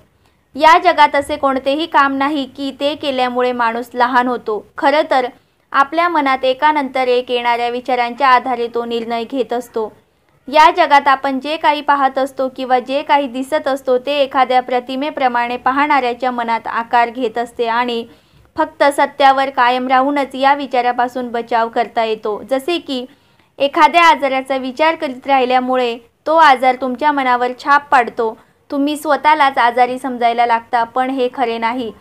या जगात असे कोणतेही काम नाही की ते केल्यामुळे माणूस लहान होतो खरं तर आपल्या मनात एकानंतर एक येणाऱ्या विचारांच्या आधारे तो निर्णय घेत असतो या जगात आपण जे काही पाहत असतो किंवा जे काही दिसत असतो ते एखाद्या प्रतिमेप्रमाणे पाहणाऱ्याच्या मनात आकार घेत असते आणि फक्त सत्यावर कायम राहूनच या विचारापासून बचाव करता येतो जसे की एखाद्या आजाराचा विचार करीत राहिल्यामुळे तो आजार तुमच्या मनावर छाप पाडतो तुम्ही स्वतःलाच आजारी समजायला लागता पण हे खरे नाही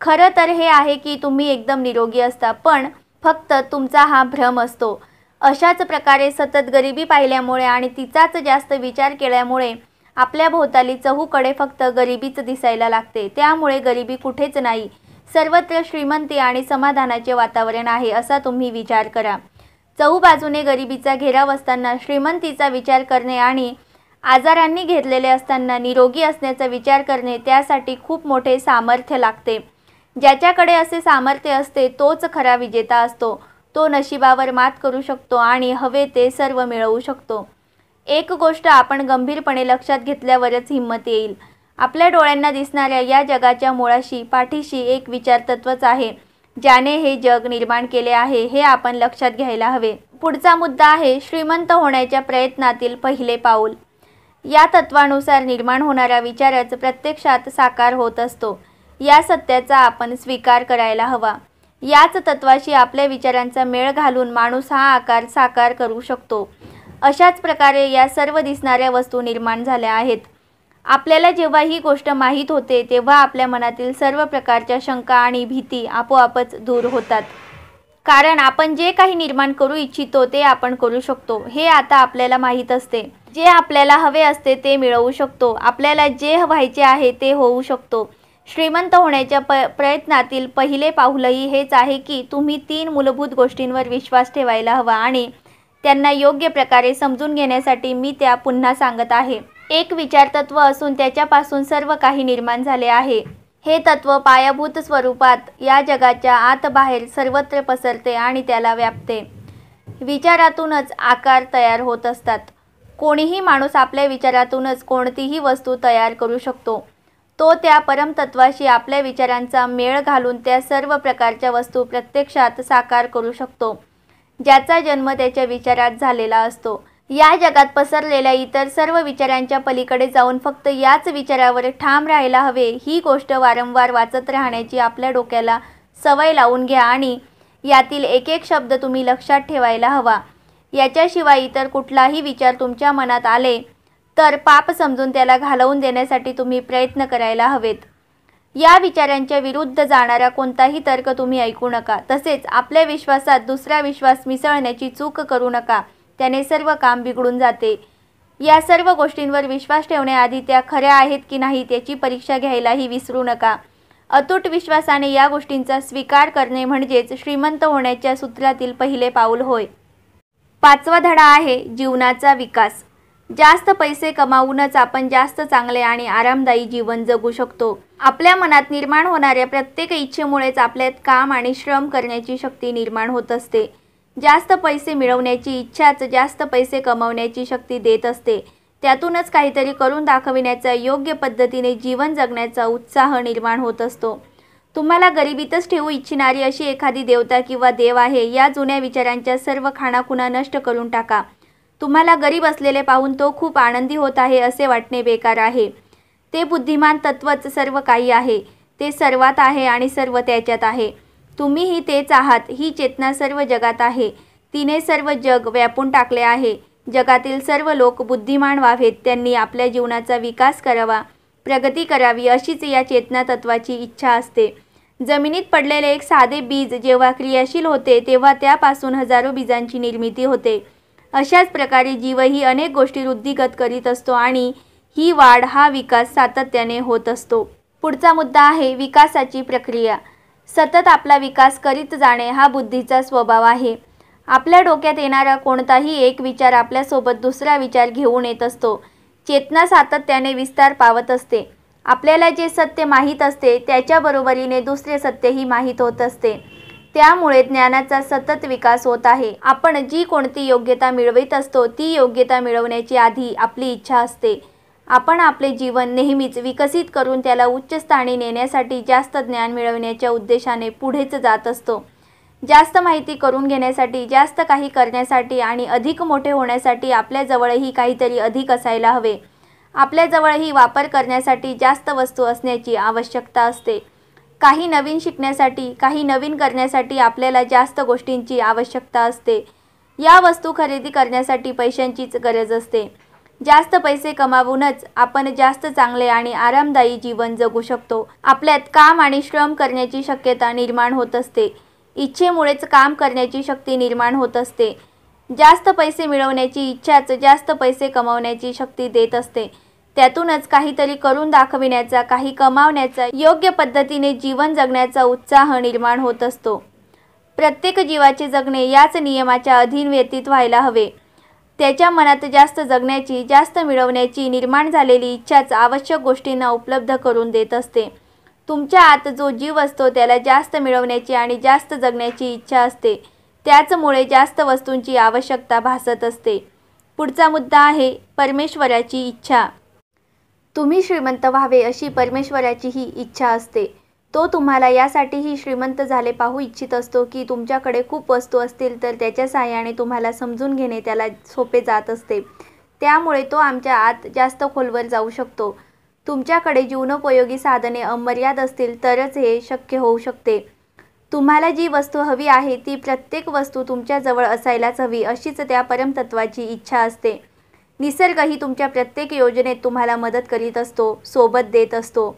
खरं तर हे आहे की तुम्ही एकदम निरोगी असता पण फक्त तुमचा हा भ्रम असतो अशाच प्रकारे सतत गरिबी पाहिल्यामुळे आणि तिचाच जास्त विचार केल्यामुळे आपल्या भोवताली चहूकडे फक्त गरिबीच दिसायला लागते त्यामुळे गरिबी कुठेच नाही सर्वत्र श्रीमंती आणि समाधानाचे वातावरण आहे असा तुम्ही विचार करा चहूबाजूने गरिबीचा घेराव असताना श्रीमंतीचा विचार करणे आणि आजारांनी घेतलेले असताना निरोगी असण्याचा विचार करणे त्यासाठी खूप मोठे सामर्थ्य लागते ज्याच्याकडे असे सामर्थ्य असते तोच खरा विजेता असतो तो नशिबावर मात करू शकतो आणि हवे ते सर्व मिळवू शकतो एक गोष्ट आपण गंभीरपणे लक्षात घेतल्यावरच हिंमत येईल आपल्या डोळ्यांना दिसणाऱ्या या जगाच्या मुळाशी पाठीशी एक विचारतत्वच आहे ज्याने हे जग निर्माण केले आहे हे आपण लक्षात घ्यायला हवे पुढचा मुद्दा आहे श्रीमंत होण्याच्या प्रयत्नातील पहिले पाऊल या तत्वानुसार निर्माण होणारा विचारच प्रत्यक्षात साकार होत असतो या सत्याचा आपण स्वीकार करायला हवा याच तत्वाशी आपल्या विचारांचा मेळ घालून माणूस हा आकार साकार करू शकतो अशाच प्रकारे या सर्व दिसणाऱ्या वस्तू निर्माण झाल्या आहेत आपल्याला जेव्हा ही गोष्ट माहीत होते तेव्हा आपल्या मनातील सर्व प्रकारच्या शंका आणि भीती आपोआपच दूर होतात कारण आपण जे काही निर्माण करू इच्छितो ते आपण करू शकतो हे आता आपल्याला माहीत असते जे आपल्याला हवे असते ते मिळवू शकतो आपल्याला जे व्हायचे आहे ते होऊ शकतो श्रीमंत होण्याच्या प प्रयत्नातील पहिले पाहुलही हेच आहे की तुम्ही तीन मूलभूत गोष्टींवर विश्वास ठेवायला हवा आणि त्यांना योग्य प्रकारे समजून घेण्यासाठी मी त्या पुन्हा सांगत आहे एक विचारतत्व असून त्याच्यापासून सर्व काही निर्माण झाले आहे हे तत्व पायाभूत स्वरूपात या जगाच्या आत बाहेर सर्वत्र पसरते आणि त्याला व्यापते विचारातूनच आकार तयार होत असतात कोणीही माणूस आपल्या विचारातूनच कोणतीही वस्तू तयार करू शकतो तो त्या परमतत्वाशी आपल्या विचारांचा मेळ घालून त्या सर्व प्रकारच्या वस्तू प्रत्यक्षात साकार करू शकतो ज्याचा जन्म त्याच्या विचारात झालेला असतो या जगात पसरलेल्या इतर सर्व विचारांच्या पलीकडे जाऊन फक्त याच विचारावर ठाम राहायला हवे ही गोष्ट वारंवार वाचत राहण्याची आपल्या डोक्याला सवय लावून घ्या आणि यातील एक एक शब्द तुम्ही लक्षात ठेवायला हवा याच्याशिवाय इतर कुठलाही विचार तुमच्या मनात आले तर पाप समजून त्याला घालवून देण्यासाठी तुम्ही प्रयत्न करायला हवेत या विचारांच्या विरुद्ध जाणारा कोणताही तर्क तुम्ही ऐकू नका तसेच आपल्या विश्वासात दुसरा विश्वास मिसळण्याची चूक करू नका त्याने सर्व काम बिघडून जाते या सर्व गोष्टींवर विश्वास ठेवण्याआधी त्या खऱ्या आहेत की नाही त्याची परीक्षा घ्यायलाही विसरू नका अतूट विश्वासाने या गोष्टींचा स्वीकार करणे म्हणजेच श्रीमंत होण्याच्या सूत्रातील पहिले पाऊल होय पाचवा धडा आहे जीवनाचा विकास जास्त पैसे कमावूनच आपण जास्त चांगले आणि आरामदायी जीवन जगू शकतो आपल्या मनात निर्माण होणाऱ्या प्रत्येक इच्छेमुळेच आपल्यात काम आणि श्रम करण्याची शक्ती निर्माण होत असते जास्त पैसे मिळवण्याची इच्छाच जास्त पैसे कमवण्याची शक्ती देत असते त्यातूनच काहीतरी करून दाखविण्याचा योग्य पद्धतीने जीवन जगण्याचा उत्साह निर्माण होत असतो तुम्हाला गरिबीतच ठेवू इच्छिणारी अशी एखादी देवता किंवा देव आहे या जुन्या विचारांच्या सर्व खाणाखुणा नष्ट करून टाका तुम्हाला गरीब असलेले पाहून तो खूप आनंदी होत आहे असे वाटणे बेकार आहे ते बुद्धिमान तत्वच सर्व काही आहे ते सर्वात आहे आणि सर्व त्याच्यात आहे तुम्हीही तेच आहात ही चेतना सर्व जगात आहे तिने सर्व जग व्यापून टाकले आहे जगातील सर्व लोक बुद्धिमान व्हावेत त्यांनी आपल्या जीवनाचा विकास करावा प्रगती करावी अशीच या चेतना तत्वाची इच्छा असते जमिनीत पडलेले एक साधे बीज जेव्हा क्रियाशील होते तेव्हा त्यापासून हजारो बीजांची निर्मिती होते अशाच प्रकारे जीवही अनेक गोष्टी वृद्धिगत करीत असतो आणि ही वाढ हा विकास सातत्याने होत असतो पुढचा मुद्दा आहे विकासाची प्रक्रिया सतत आपला विकास करीत जाणे हा बुद्धीचा स्वभाव आहे आपल्या डोक्यात येणारा कोणताही एक विचार आपल्यासोबत दुसरा विचार घेऊन येत असतो चेतना सातत्याने विस्तार पावत असते आपल्याला जे सत्य माहीत असते त्याच्याबरोबरीने दुसरे सत्यही माहीत होत असते त्यामुळे ज्ञानाचा सतत विकास होत आहे आपण जी कोणती योग्यता मिळवित असतो ती योग्यता मिळवण्याची आधी आपली इच्छा असते आपण आपले जीवन नेहमीच विकसित करून त्याला उच्च स्थानी नेण्यासाठी जास्त ज्ञान मिळवण्याच्या उद्देशाने पुढेच जात असतो जास्त माहिती करून घेण्यासाठी जास्त काही करण्यासाठी आणि अधिक मोठे होण्यासाठी आपल्याजवळही काहीतरी अधिक असायला हवे आपल्याजवळही वापर करण्यासाठी जास्त वस्तू असण्याची आवश्यकता असते काही नवीन शिकण्यासाठी काही नवीन करण्यासाठी आपल्याला जास्त गोष्टींची आवश्यकता असते या वस्तू खरेदी करण्यासाठी पैशांचीच गरज असते जास्त पैसे कमावूनच आपण जास्त चांगले आणि आरामदायी जीवन जगू शकतो आपल्यात काम आणि श्रम करण्याची शक्यता निर्माण होत असते इच्छेमुळेच काम करण्याची शक्ती निर्माण होत असते जास्त पैसे मिळवण्याची इच्छाच जास्त पैसे कमावण्याची शक्ती देत असते त्यातूनच काहीतरी करून दाखविण्याचा काही कमावण्याचा योग्य पद्धतीने जीवन जगण्याचा उत्साह निर्माण होत असतो प्रत्येक जीवाचे जगणे याच नियमाच्या अधीन व्यतीत व्हायला हवे त्याच्या मनात जास्त जगण्याची जास्त मिळवण्याची निर्माण झालेली इच्छाच आवश्यक गोष्टींना उपलब्ध करून देत असते तुमच्या आत जो जीव असतो त्याला जास्त मिळवण्याची आणि जास्त जगण्याची इच्छा असते त्याचमुळे जास्त वस्तूंची आवश्यकता भासत असते पुढचा मुद्दा आहे परमेश्वराची इच्छा तुम्ही श्रीमंत व्हावे अशी परमेश्वराची ही इच्छा असते तो तुम्हाला यासाठीही श्रीमंत झाले पाहू इच्छित असतो की तुमच्याकडे खूप वस्तू असतील तर त्याच्या साहाय्याने तुम्हाला समजून घेणे त्याला सोपे जात असते त्यामुळे तो आमच्या आत जास्त खोलवर जाऊ शकतो तुमच्याकडे जीवनोपयोगी साधने अमर्याद असतील तरच हे शक्य होऊ शकते तुम्हाला जी वस्तू हवी आहे ती प्रत्येक वस्तू तुमच्याजवळ असायलाच हवी अशीच त्या परमतत्वाची इच्छा असते निसर्गही तुमच्या प्रत्येक योजनेत तुम्हाला मदत करीत असतो सोबत देत असतो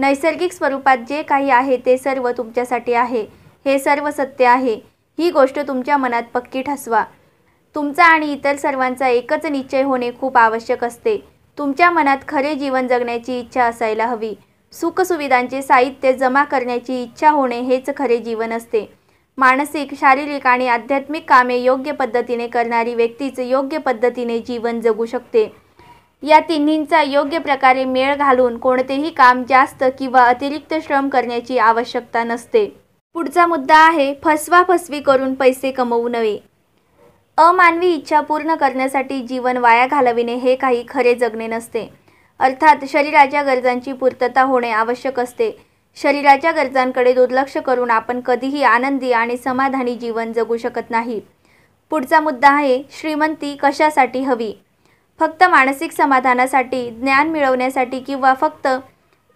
नैसर्गिक स्वरूपात जे काही आहे ते सर्व तुमच्यासाठी आहे हे सर्व सत्य आहे ही गोष्ट तुमच्या मनात पक्की ठसवा तुमचा आणि इतर सर्वांचा एकच निश्चय होणे खूप आवश्यक असते तुमच्या मनात खरे जीवन जगण्याची इच्छा असायला हवी सुखसुविधांचे साहित्य जमा करण्याची इच्छा होणे हेच खरे जीवन असते मानसिक शारीरिक आणि आध्यात्मिक कामे योग्य पद्धतीने करणारी व्यक्तीच योग्य पद्धतीने जीवन जगू शकते या तिन्हींचा योग्य प्रकारे मेळ घालून कोणतेही काम जास्त किंवा अतिरिक्त श्रम करण्याची आवश्यकता नसते पुढचा मुद्दा आहे फसवाफसवी करून पैसे कमवू नये अमानवी इच्छा पूर्ण करण्यासाठी जीवन वाया घालविणे हे काही खरे जगणे नसते अर्थात शरीराच्या गरजांची पूर्तता होणे आवश्यक असते शरीराच्या गरजांकडे दुर्लक्ष करून आपण कधीही आनंदी आणि समाधानी जीवन जगू शकत नाही पुढचा मुद्दा आहे श्रीमंती कशासाठी हवी फक्त मानसिक समाधानासाठी ज्ञान मिळवण्यासाठी किंवा फक्त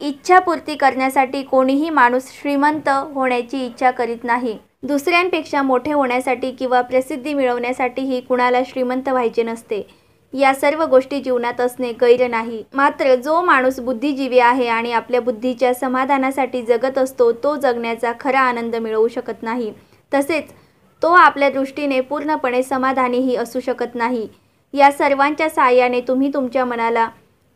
इच्छापूर्ती करण्यासाठी कोणीही माणूस श्रीमंत होण्याची इच्छा करीत नाही दुसऱ्यांपेक्षा मोठे होण्यासाठी किंवा प्रसिद्धी मिळवण्यासाठीही कुणाला श्रीमंत व्हायचे नसते या सर्व गोष्टी जीवनात असणे गैर नाही मात्र जो माणूस बुद्धिजीवी आहे आणि आपल्या बुद्धीच्या समाधानासाठी जगत असतो तो जगण्याचा खरा आनंद मिळवू शकत नाही तसेच तो आपल्या दृष्टीने पूर्णपणे समाधानीही असू शकत नाही या सर्वांच्या साहाय्याने तुम्ही तुमच्या मनाला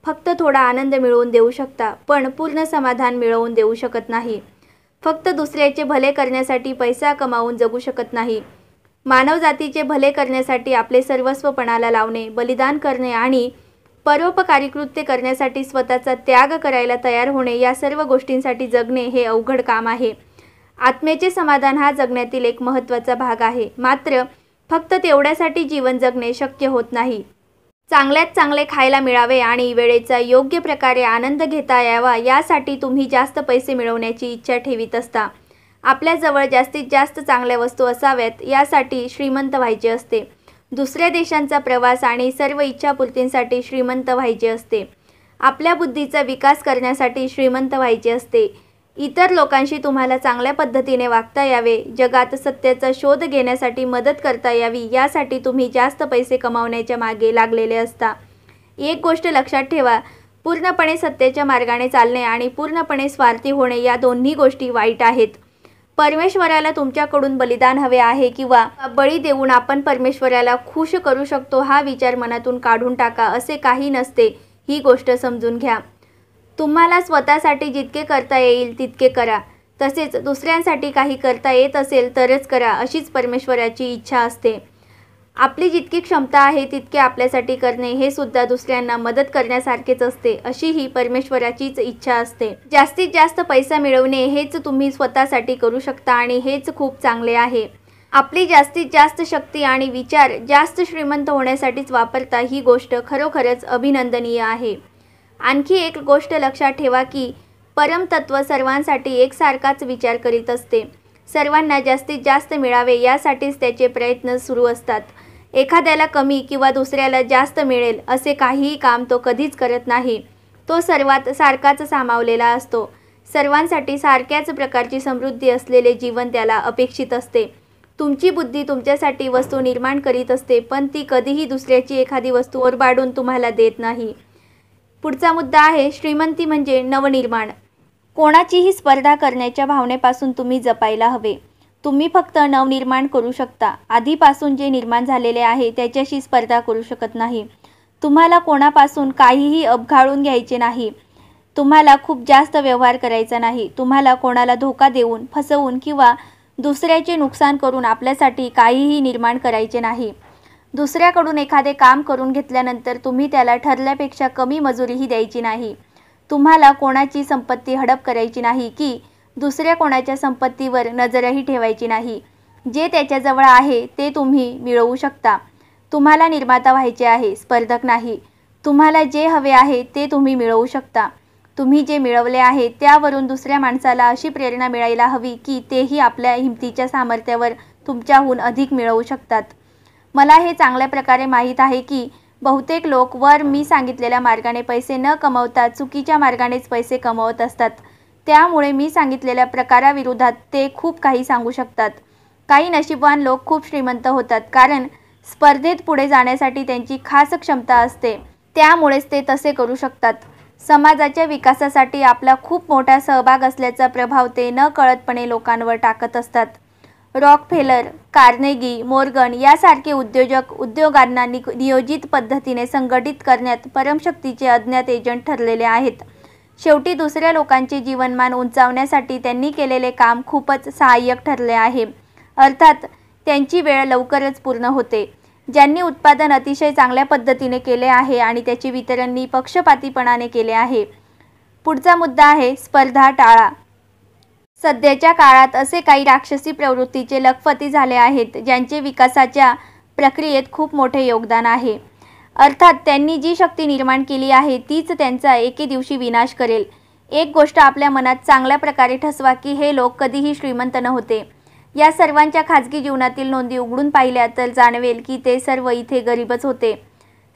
फक्त थोडा आनंद मिळवून देऊ शकता पण पूर्ण समाधान मिळवून देऊ शकत नाही फक्त दुसऱ्याचे भले करण्यासाठी पैसा कमावून जगू शकत नाही मानवजातीचे भले करण्यासाठी आपले सर्वस्वपणाला लावणे बलिदान करणे आणि परोपकारी कृत्य करण्यासाठी स्वतःचा त्याग करायला तयार होणे या सर्व गोष्टींसाठी जगणे हे अवघड काम आहे आत्म्याचे समाधान हा जगण्यातील एक महत्त्वाचा भाग आहे मात्र फक्त तेवढ्यासाठी जीवन जगणे शक्य होत नाही चांगल्यात चांगले खायला मिळावे आणि वेळेचा योग्य प्रकारे आनंद घेता यावा यासाठी तुम्ही जास्त पैसे मिळवण्याची इच्छा ठेवीत असता आपल्याजवळ जास्तीत जास्त चांगल्या वस्तू असाव्यात यासाठी श्रीमंत व्हायचे असते दुसऱ्या देशांचा प्रवास आणि सर्व इच्छापूर्तींसाठी श्रीमंत व्हायचे असते आपल्या बुद्धीचा विकास करण्यासाठी श्रीमंत व्हायचे असते इतर लोकांशी तुम्हाला चांगल्या पद्धतीने वागता यावे जगात सत्याचा शोध घेण्यासाठी मदत करता यावी यासाठी तुम्ही जास्त पैसे कमावण्याच्या मागे लागलेले असता एक गोष्ट लक्षात ठेवा पूर्णपणे सत्याच्या मार्गाने चालणे आणि पूर्णपणे स्वार्थी होणे या दोन्ही गोष्टी वाईट आहेत परमेश्वराला तुमच्याकडून बलिदान हवे आहे किंवा बळी देऊन आपण परमेश्वराला खुश करू शकतो हा विचार मनातून काढून टाका असे काही नसते ही गोष्ट समजून घ्या तुम्हाला स्वतःसाठी जितके करता येईल तितके करा तसेच दुसऱ्यांसाठी काही करता येत असेल तरच करा अशीच परमेश्वराची इच्छा असते आपली जितकी क्षमता आहे तितके आपल्यासाठी करणे हे सुद्धा दुसऱ्यांना मदत करण्यासारखेच असते अशी ही परमेश्वराचीच इच्छा असते जास्तीत जास्त पैसा मिळवणे हेच तुम्ही स्वतःसाठी करू शकता आणि हेच खूप चांगले आहे आपली जास्तीत जास्त शक्ती आणि विचार जास्त श्रीमंत होण्यासाठीच वापरता ही गोष्ट खरोखरच अभिनंदनीय आहे आणखी एक गोष्ट लक्षात ठेवा की परमतत्व सर्वांसाठी एकसारखाच विचार करीत असते सर्वांना जास्तीत जास्त मिळावे यासाठीच त्याचे प्रयत्न सुरू असतात एखाद्याला कमी किंवा दुसऱ्याला जास्त मिळेल असे काहीही काम तो कधीच करत नाही तो सर्वात सारखाच सामावलेला असतो सर्वांसाठी सारख्याच प्रकारची समृद्धी असलेले जीवन त्याला अपेक्षित असते तुमची बुद्धी तुमच्यासाठी वस्तू निर्माण करीत असते पण ती कधीही दुसऱ्याची एखादी वस्तू ओरबाडून तुम्हाला देत नाही पुढचा मुद्दा आहे श्रीमंती म्हणजे नवनिर्माण कोणाचीही स्पर्धा करण्याच्या भावनेपासून तुम्ही जपायला हवे तुम्ही फक्त नवनिर्माण करू शकता आधीपासून जे निर्माण झालेले आहे त्याच्याशी स्पर्धा करू शकत नाही तुम्हाला कोणापासून काहीही अपघाळून घ्यायचे नाही तुम्हाला खूप जास्त व्यवहार करायचा नाही तुम्हाला कोणाला धोका देऊन फसवून किंवा दुसऱ्याचे नुकसान करून आपल्यासाठी काहीही निर्माण करायचे नाही दुसऱ्याकडून एखादे काम करून घेतल्यानंतर तुम्ही त्याला ठरल्यापेक्षा कमी मजुरीही द्यायची नाही तुम्हाला कोणाची संपत्ती हडप करायची नाही की दुसऱ्या कोणाच्या संपत्तीवर नजरही ठेवायची नाही जे त्याच्याजवळ आहे ते तुम्ही मिळवू शकता तुम्हाला निर्माता व्हायचे आहे स्पर्धक नाही तुम्हाला जे हवे आहे ते तुम्ही मिळवू शकता तुम्ही जे मिळवले आहे त्यावरून दुसऱ्या माणसाला अशी प्रेरणा मिळायला हवी की तेही आपल्या हिमतीच्या सामर्थ्यावर तुमच्याहून अधिक मिळवू शकतात मला हे चांगल्या प्रकारे माहीत आहे की बहुतेक लोक वर मी सांगितलेल्या मार्गाने पैसे न कमवता चुकीच्या मार्गानेच पैसे कमवत असतात त्यामुळे मी सांगितलेल्या प्रकाराविरोधात ते खूप काही सांगू शकतात काही नशीबवान लोक खूप श्रीमंत होतात कारण स्पर्धेत पुढे जाण्यासाठी त्यांची खास क्षमता असते त्यामुळेच ते तसे करू शकतात समाजाच्या विकासासाठी आपला खूप मोठा सहभाग असल्याचा प्रभाव ते न कळतपणे लोकांवर टाकत असतात रॉकफेलर कार्नेगी मोर्गन यासारखे उद्योजक उद्योगांना नियोजित पद्धतीने संघटित करण्यात परमशक्तीचे अज्ञात एजंट ठरलेले आहेत शेवटी दुसऱ्या लोकांचे जीवनमान उंचावण्यासाठी त्यांनी केलेले काम खूपच सहाय्यक ठरले आहे अर्थात त्यांची वेळ लवकरच पूर्ण होते ज्यांनी उत्पादन अतिशय चांगल्या पद्धतीने केले आहे आणि त्याचे वितरण पक्षपातीपणाने केले आहे पुढचा मुद्दा आहे स्पर्धा टाळा सध्याच्या काळात असे काही राक्षसी प्रवृत्तीचे लखपती झाले आहेत ज्यांचे विकासाच्या प्रक्रियेत खूप मोठे योगदान आहे अर्थात त्यांनी जी शक्ती निर्माण केली आहे तीच त्यांचा एके दिवशी विनाश करेल एक गोष्ट आपल्या मनात चांगल्या प्रकारे ठसवा की हे लोक कधीही श्रीमंत नव्हते या सर्वांच्या खाजगी जीवनातील नोंदी उघडून पाहिल्या तर जाणवेल की ते सर्व इथे गरीबच होते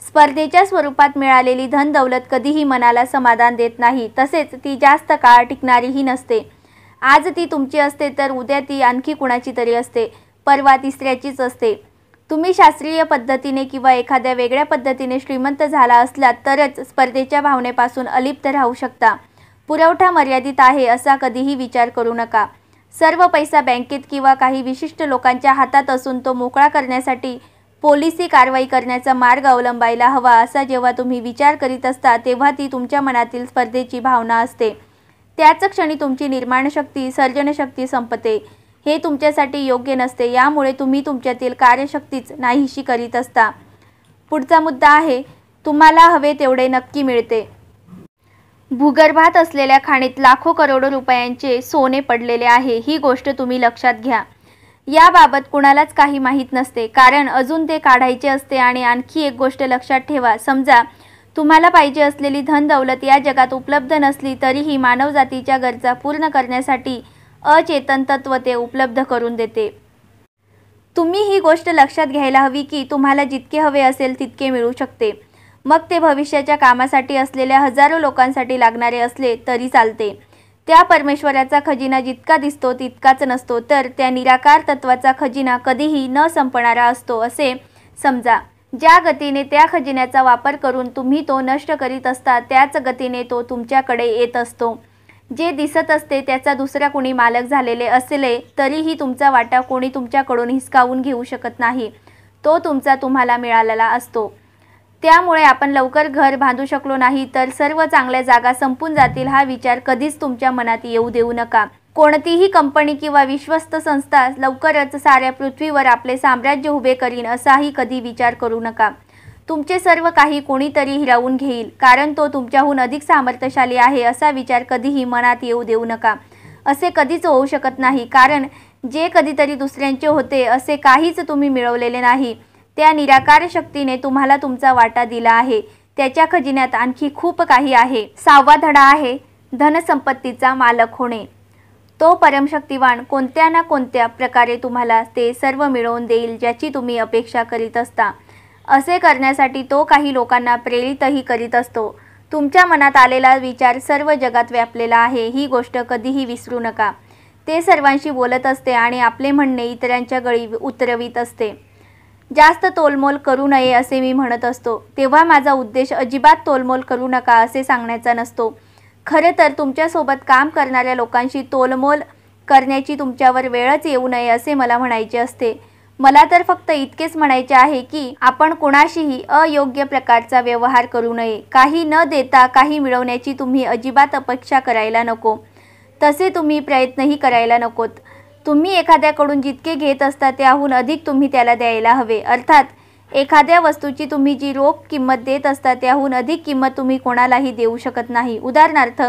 स्पर्धेच्या स्वरूपात मिळालेली धन दौलत कधीही मनाला समाधान देत नाही तसेच ती जास्त काळ टिकणारीही नसते आज ती तुमची असते तर उद्या ती आणखी कुणाची तरी असते परवा तिसऱ्याचीच असते तुम्ही शास्त्रीय पद्धतीने किंवा एखाद्या वेगळ्या पद्धतीने श्रीमंत झाला असला तरच स्पर्धेच्या भावनेपासून अलिप्त राहू शकता पुरवठा मर्यादित आहे असा कधीही विचार करू नका सर्व पैसा बँकेत किंवा काही विशिष्ट लोकांच्या हातात असून तो मोकळा करण्यासाठी पोलिसी कारवाई करण्याचा मार्ग अवलंबायला हवा असा जेव्हा तुम्ही विचार करीत असता तेव्हा ती तुमच्या मनातील स्पर्धेची भावना असते त्याच क्षणी तुमची निर्माणशक्ती सर्जनशक्ती संपते हे तुमच्यासाठी योग्य नसते यामुळे तुम्ही तुमच्यातील कार्यशक्तीच नाहीशी करीत असता पुढचा मुद्दा आहे तुम्हाला हवे तेवढे नक्की मिळते भूगर्भात असलेल्या खाणीत लाखो करोडो रुपयांचे सोने पडलेले आहे ही गोष्ट तुम्ही लक्षात घ्या याबाबत कुणालाच काही माहीत नसते कारण अजून ते काढायचे असते आणि आणखी एक गोष्ट लक्षात ठेवा समजा तुम्हाला पाहिजे असलेली धन दौलत या जगात उपलब्ध नसली तरीही मानवजातीच्या गरजा पूर्ण करण्यासाठी अचेतन तत्व ते उपलब्ध करून देते तुम्ही ही गोष्ट लक्षात घ्यायला हवी की तुम्हाला जितके हवे असेल तितके मिळू शकते मग ते भविष्याच्या कामासाठी असलेल्या हजारो लोकांसाठी लागणारे असले तरी चालते त्या परमेश्वराचा खजिना जितका दिसतो तितकाच नसतो तर त्या निराकार तत्वाचा खजिना कधीही न संपणारा असतो असे समजा ज्या गतीने त्या खजिन्याचा वापर करून तुम्ही तो नष्ट करीत असता त्याच गतीने तो तुमच्याकडे येत असतो जे दिसत असते त्याचा दुसरा कोणी मालक झालेले असले तरीही तुमचा वाटा कोणी तुमच्याकडून हिसकावून घेऊ शकत नाही तो तुमचा तुम्हाला मिळालेला असतो त्यामुळे आपण लवकर घर बांधू शकलो नाही तर सर्व चांगल्या जागा संपून जातील हा विचार कधीच तुमच्या मनात येऊ देऊ नका कोणतीही कंपनी किंवा विश्वस्त संस्था लवकरच साऱ्या पृथ्वीवर आपले साम्राज्य उभे करीन असाही कधी विचार करू नका तुमचे सर्व काही कोणीतरी हिरावून घेईल कारण तो तुमच्याहून अधिक सामर्थ्यशाली आहे असा विचार कधीही मनात येऊ देऊ नका असे कधीच होऊ शकत नाही कारण जे कधीतरी दुसऱ्यांचे होते असे काहीच तुम्ही मिळवलेले नाही त्या निराकार शक्तीने तुम्हाला तुमचा वाटा दिला आहे त्याच्या खजिन्यात आणखी खूप काही आहे सहावा धडा आहे धनसंपत्तीचा मालक होणे तो परमशक्तिवान कोणत्या ना कोणत्या प्रकारे तुम्हाला ते सर्व मिळवून देईल ज्याची तुम्ही अपेक्षा करीत असता असे करण्यासाठी तो काही लोकांना प्रेरितही करीत असतो तुमच्या मनात आलेला विचार सर्व जगात व्यापलेला आहे ही गोष्ट कधीही विसरू नका ते सर्वांशी बोलत असते आणि आपले म्हणणे इतरांच्या गळी उतरवीत असते जास्त तोलमोल करू नये असे मी म्हणत असतो तेव्हा माझा उद्देश अजिबात तोलमोल करू नका असे सांगण्याचा नसतो खरं तर तुमच्यासोबत काम करणाऱ्या लोकांशी तोलमोल करण्याची तुमच्यावर वेळच येऊ नये असे मला म्हणायचे असते मला तर फक्त इतकेच म्हणायचे आहे की आपण कोणाशीही अयोग्य प्रकारचा व्यवहार करू नये काही न देता काही मिळवण्याची तुम्ही अजिबात अपेक्षा करायला नको तसे तुम्ही प्रयत्नही करायला नकोत तुम्ही एखाद्याकडून जितके घेत असता त्याहून अधिक तुम्ही त्याला द्यायला हवे अर्थात एखाद्या वस्तूची तुम्ही जी रोख किंमत देत असता त्याहून अधिक किंमत तुम्ही कोणालाही देऊ शकत नाही उदाहरणार्थ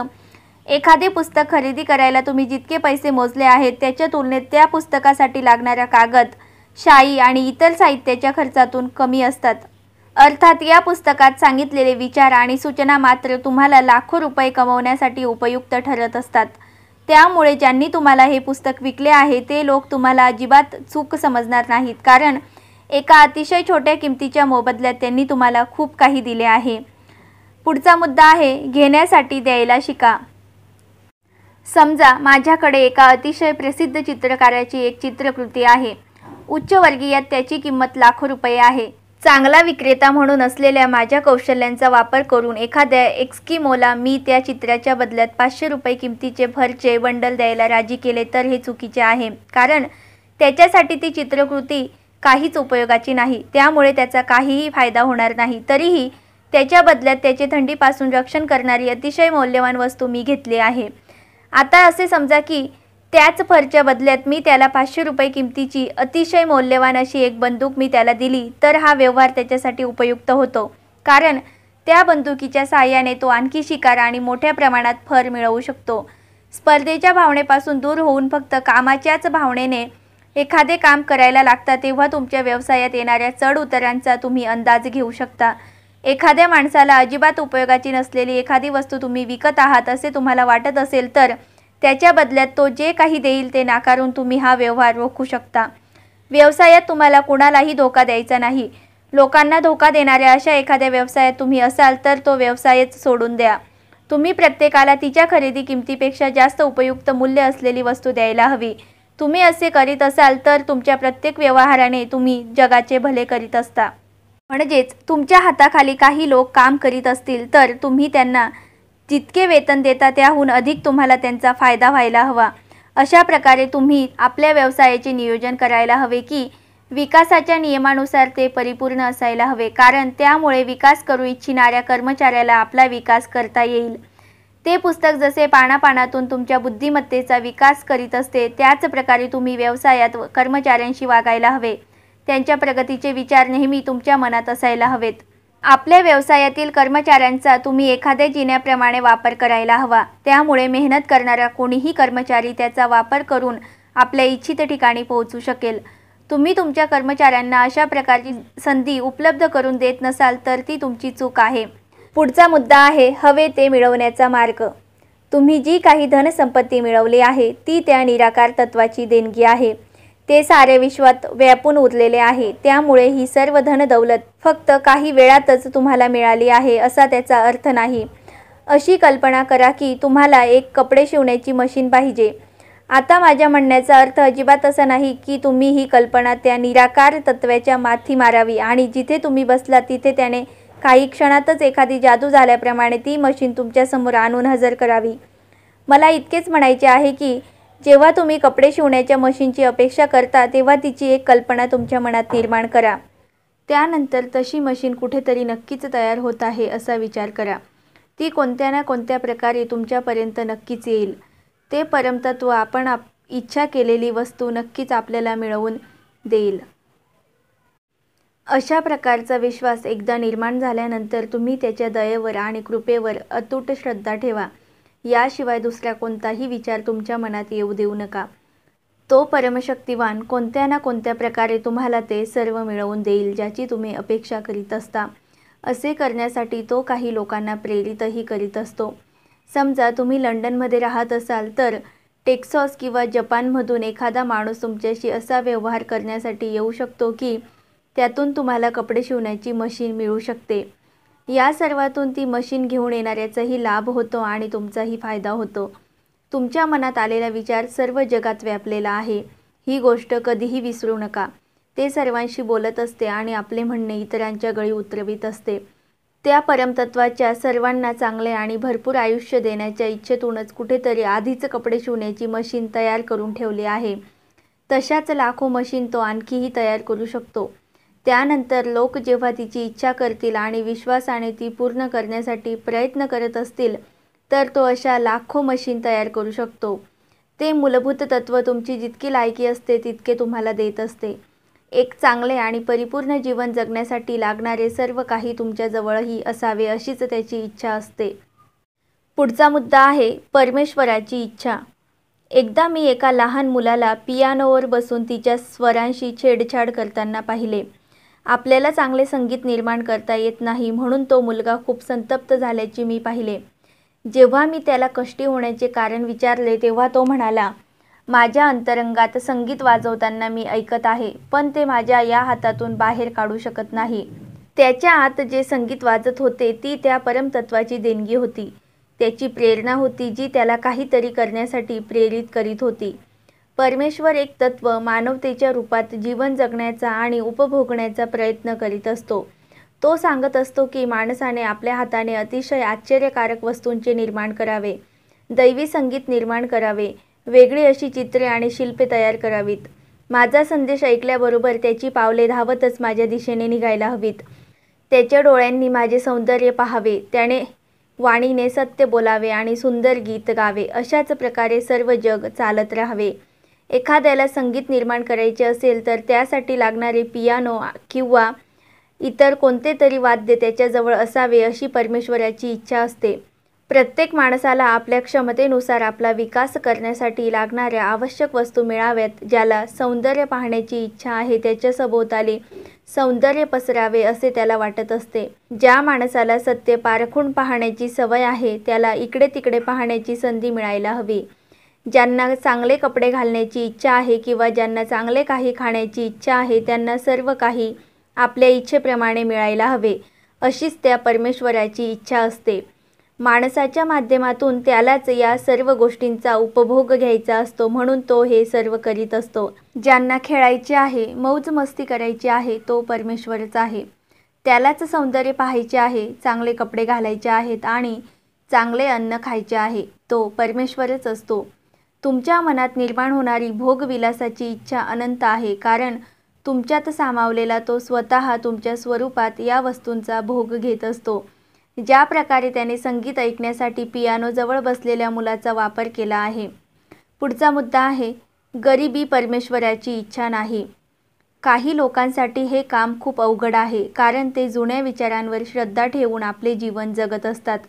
एखादे पुस्तक खरेदी करायला तुम्ही जितके पैसे मोजले आहेत त्याच्या तुलनेत त्या पुस्तकासाठी लागणाऱ्या कागद शाई आणि इतर साहित्याच्या खर्चातून कमी असतात अर्थात या पुस्तकात सांगितलेले विचार आणि सूचना मात्र तुम्हाला लाखो रुपये कमवण्यासाठी उपयुक्त ठरत असतात त्यामुळे ज्यांनी तुम्हाला हे पुस्तक विकले आहे ते लोक तुम्हाला अजिबात चूक समजणार नाहीत कारण एका अतिशय छोट्या किमतीच्या मोबदल्यात त्यांनी तुम्हाला खूप काही दिले आहे पुढचा मुद्दा आहे घेण्यासाठी द्यायला शिका समजा माझ्याकडे एका अतिशय प्रसिद्ध चित्रकाराची एक चित्रकृती आहे उच्चवर्गीयात त्याची किंमत लाखो रुपये आहे चांगला विक्रेता म्हणून असलेल्या माझ्या कौशल्यांचा वापर करून एखाद्या एक्स्किमोला मी त्या चित्राच्या बदल्यात पाचशे रुपये किमतीचे भरचे बंडल द्यायला राजी केले तर हे चुकीचे आहे कारण त्याच्यासाठी ती चित्रकृती काहीच उपयोगाची नाही त्यामुळे त्याचा काहीही फायदा होणार नाही तरीही त्याच्या बदल्यात त्याचे थंडीपासून रक्षण करणारी अतिशय मौल्यवान वस्तू मी घेतली आहे आता असे समजा की त्याच फरच्या बदल्यात मी त्याला पाचशे रुपये किमतीची अतिशय मौल्यवान अशी एक बंदूक मी त्याला दिली तर हा व्यवहार त्याच्यासाठी उपयुक्त होतो कारण त्या बंदुकीच्या सहाय्याने तो आणखी शिकार आणि मोठ्या प्रमाणात फर मिळवू शकतो स्पर्धेच्या भावनेपासून दूर होऊन फक्त कामाच्याच भावनेने एखादे काम करायला लागता तेव्हा तुमच्या व्यवसायात येणाऱ्या चढ उतारांचा तुम्ही अंदाज घेऊ शकता एखाद्या माणसाला अजिबात उपयोगाची नसलेली एखादी वस्तू तुम्ही विकत आहात असे तुम्हाला वाटत असेल तर त्याच्या बदल्यात तो जे काही देईल ते नाकारून तुम्ही हा व्यवहार रोखू शकता व्यवसायात तुम्हाला कुणालाही धोका द्यायचा नाही लोकांना धोका देणाऱ्या अशा एखाद्या व्यवसायात तुम्ही असाल तर तो व्यवसायच सोडून द्या तुम्ही प्रत्येकाला तिच्या खरेदी किमतीपेक्षा जास्त उपयुक्त मूल्य असलेली वस्तू द्यायला हवी तुम्ही असे करीत असाल तर तुमच्या प्रत्येक व्यवहाराने तुम्ही जगाचे भले करीत असता म्हणजेच तुमच्या हाताखाली काही लोक काम करीत असतील तर तुम्ही त्यांना जितके वेतन देता त्याहून अधिक तुम्हाला त्यांचा फायदा व्हायला हवा अशा प्रकारे तुम्ही आपल्या व्यवसायाचे नियोजन करायला हवे की विकासाच्या नियमानुसार ते परिपूर्ण असायला हवे कारण त्यामुळे विकास करू इच्छिणाऱ्या कर्मचाऱ्याला आपला विकास करता येईल ते पुस्तक जसे पानापानातून तुमच्या बुद्धिमत्तेचा विकास करीत असते त्याच प्रकारे तुम्ही व्यवसायात कर्मचाऱ्यांशी वागायला हवे त्यांच्या प्रगतीचे विचार नेहमी तुमच्या मनात असायला हवेत आपल्या व्यवसायातील कर्मचाऱ्यांचा तुम्ही एखाद्या जिन्याप्रमाणे वापर करायला हवा त्यामुळे मेहनत करणारा कोणीही कर्मचारी त्याचा वापर करून आपल्या इच्छित ठिकाणी पोहोचू शकेल तुम्ही तुमच्या कर्मचाऱ्यांना अशा प्रकारची संधी उपलब्ध करून देत नसाल तर ती तुमची चूक आहे पुढचा मुद्दा आहे हवे ते मिळवण्याचा मार्ग तुम्ही जी काही धनसंपत्ती मिळवली आहे ती त्या निराकार तत्वाची देणगी आहे ते सारे विश्वात व्यापून उरलेले आहे त्यामुळे ही सर्व धन दौलत फक्त काही वेळातच तुम्हाला मिळाली आहे असा त्याचा अर्थ नाही अशी कल्पना करा की तुम्हाला एक कपडे शिवण्याची मशीन पाहिजे आता माझ्या म्हणण्याचा अर्थ अजिबात असा नाही की तुम्ही ही कल्पना त्या निराकार तत्वाच्या माथी मारावी आणि जिथे तुम्ही बसला तिथे त्याने काही क्षणातच एखादी जादू झाल्याप्रमाणे ती मशीन तुमच्यासमोर आणून हजर करावी मला इतकेच म्हणायचे आहे की जेव्हा तुम्ही कपडे शिवण्याच्या मशीनची अपेक्षा करता तेव्हा तिची एक कल्पना तुमच्या मनात निर्माण करा त्यानंतर तशी मशीन कुठेतरी नक्कीच तयार होत आहे असा विचार करा ती कोणत्या ना कोणत्या प्रकारे तुमच्यापर्यंत नक्कीच येईल ते परमतत्व आपण आप इच्छा केलेली वस्तू नक्कीच आपल्याला मिळवून देईल अशा प्रकारचा विश्वास एकदा निर्माण झाल्यानंतर तुम्ही त्याच्या दयेवर आणि कृपेवर अतूट श्रद्धा ठेवा याशिवाय दुसरा कोणताही विचार तुमच्या मनात येऊ देऊ नका तो परमशक्तिवान कोणत्या ना कोणत्या प्रकारे तुम्हाला ते सर्व मिळवून देईल ज्याची तुम्ही अपेक्षा करीत असता असे करण्यासाठी तो काही लोकांना प्रेरितही करीत असतो समजा तुम्ही लंडनमध्ये राहत असाल तर टेक्सॉस किंवा जपानमधून एखादा माणूस तुमच्याशी असा व्यवहार करण्यासाठी येऊ शकतो की त्यातून तुम्हाला कपडे शिवण्याची मशीन मिळू शकते या सर्वातून ती मशीन घेऊन येणाऱ्याचाही लाभ होतो आणि तुमचाही फायदा होतो तुमच्या मनात आलेला विचार सर्व जगात व्यापलेला आहे ही गोष्ट कधीही विसरू नका ते सर्वांशी बोलत असते आणि आपले म्हणणे इतरांच्या गळी उतरवित असते त्या परमतत्वाच्या सर्वांना चांगले आणि भरपूर आयुष्य देण्याच्या इच्छेतूनच कुठेतरी आधीच कपडे शिवण्याची मशीन तयार करून ठेवली आहे तशाच लाखो मशीन तो आणखीही तयार करू शकतो त्यानंतर लोक जेव्हा तिची इच्छा करतील आणि विश्वासाने ती पूर्ण करण्यासाठी प्रयत्न करत असतील तर तो अशा लाखो मशीन तयार करू शकतो ते मूलभूत तत्त्व तुमची जितकी लायकी असते तितके तुम्हाला देत असते एक चांगले आणि परिपूर्ण जीवन जगण्यासाठी लागणारे सर्व काही तुमच्याजवळही असावे अशीच त्याची इच्छा असते पुढचा मुद्दा आहे परमेश्वराची इच्छा एकदा मी एका लहान मुलाला पियानोवर बसून तिच्या स्वरांशी छेडछाड करताना पाहिले आपल्याला चांगले संगीत निर्माण करता येत नाही म्हणून तो मुलगा खूप संतप्त झाल्याचे मी पाहिले जेव्हा मी त्याला कष्टी होण्याचे कारण विचारले तेव्हा तो म्हणाला माझ्या अंतरंगात संगीत वाजवताना मी ऐकत आहे पण ते माझ्या या हातातून बाहेर काढू शकत नाही त्याच्या आत जे संगीत वाजत होते ती त्या परमतत्वाची देणगी होती त्याची प्रेरणा होती जी त्याला काहीतरी करण्यासाठी प्रेरित करीत होती परमेश्वर एक तत्व मानवतेच्या रूपात जीवन जगण्याचा आणि उपभोगण्याचा प्रयत्न करीत असतो तो सांगत असतो की माणसाने आपल्या हाताने अतिशय आश्चर्यकारक वस्तूंचे निर्माण करावे दैवी संगीत निर्माण करावे वेगळी अशी चित्रे आणि शिल्पे तयार करावीत माझा संदेश ऐकल्याबरोबर त्याची पावले धावतच माझ्या दिशेने निघायला हवीत त्याच्या डोळ्यांनी माझे सौंदर्य पाहावे त्याने वाणीने सत्य बोलावे आणि सुंदर गीत गावे अशाच प्रकारे सर्व जग चालत राहावे एखाद्याला संगीत निर्माण करायचे असेल तर त्यासाठी लागणारे पियानो किंवा इतर कोणते तरी वाद्य त्याच्याजवळ असावे अशी परमेश्वराची इच्छा असते प्रत्येक माणसाला आपल्या क्षमतेनुसार आपला विकास करण्यासाठी लागणाऱ्या आवश्यक वस्तू मिळाव्यात ज्याला सौंदर्य पाहण्याची इच्छा आहे त्याच्या सभोवताली सौंदर्य पसरावे असे त्याला वाटत असते ज्या माणसाला सत्य पारखून पाहण्याची सवय आहे त्याला इकडे तिकडे पाहण्याची संधी मिळायला हवी ज्यांना चांगले कपडे घालण्याची इच्छा आहे किंवा ज्यांना चांगले काही खाण्याची इच्छा आहे त्यांना सर्व काही आपल्या इच्छेप्रमाणे मिळायला हवे अशीच त्या परमेश्वराची इच्छा असते माणसाच्या माध्यमातून त्यालाच या सर्व गोष्टींचा उपभोग घ्यायचा असतो म्हणून तो हे सर्व करीत असतो ज्यांना खेळायचे आहे मौज मस्ती करायची आहे तो परमेश्वरच आहे त्यालाच सौंदर्य पाहायचे आहे चांगले कपडे घालायचे आहेत आणि चांगले अन्न खायचे आहे तो परमेश्वरच असतो तुमच्या मनात निर्माण होणारी भोगविलासाची इच्छा अनंत आहे कारण तुमच्यात सामावलेला तो स्वतः तुमच्या स्वरूपात या वस्तूंचा भोग घेत असतो ज्या प्रकारे त्याने संगीत ऐकण्यासाठी पियानोजवळ बसलेल्या मुलाचा वापर केला आहे पुढचा मुद्दा आहे गरिबी परमेश्वराची इच्छा नाही काही लोकांसाठी हे काम खूप अवघड आहे कारण ते जुन्या विचारांवर श्रद्धा ठेवून आपले जीवन जगत असतात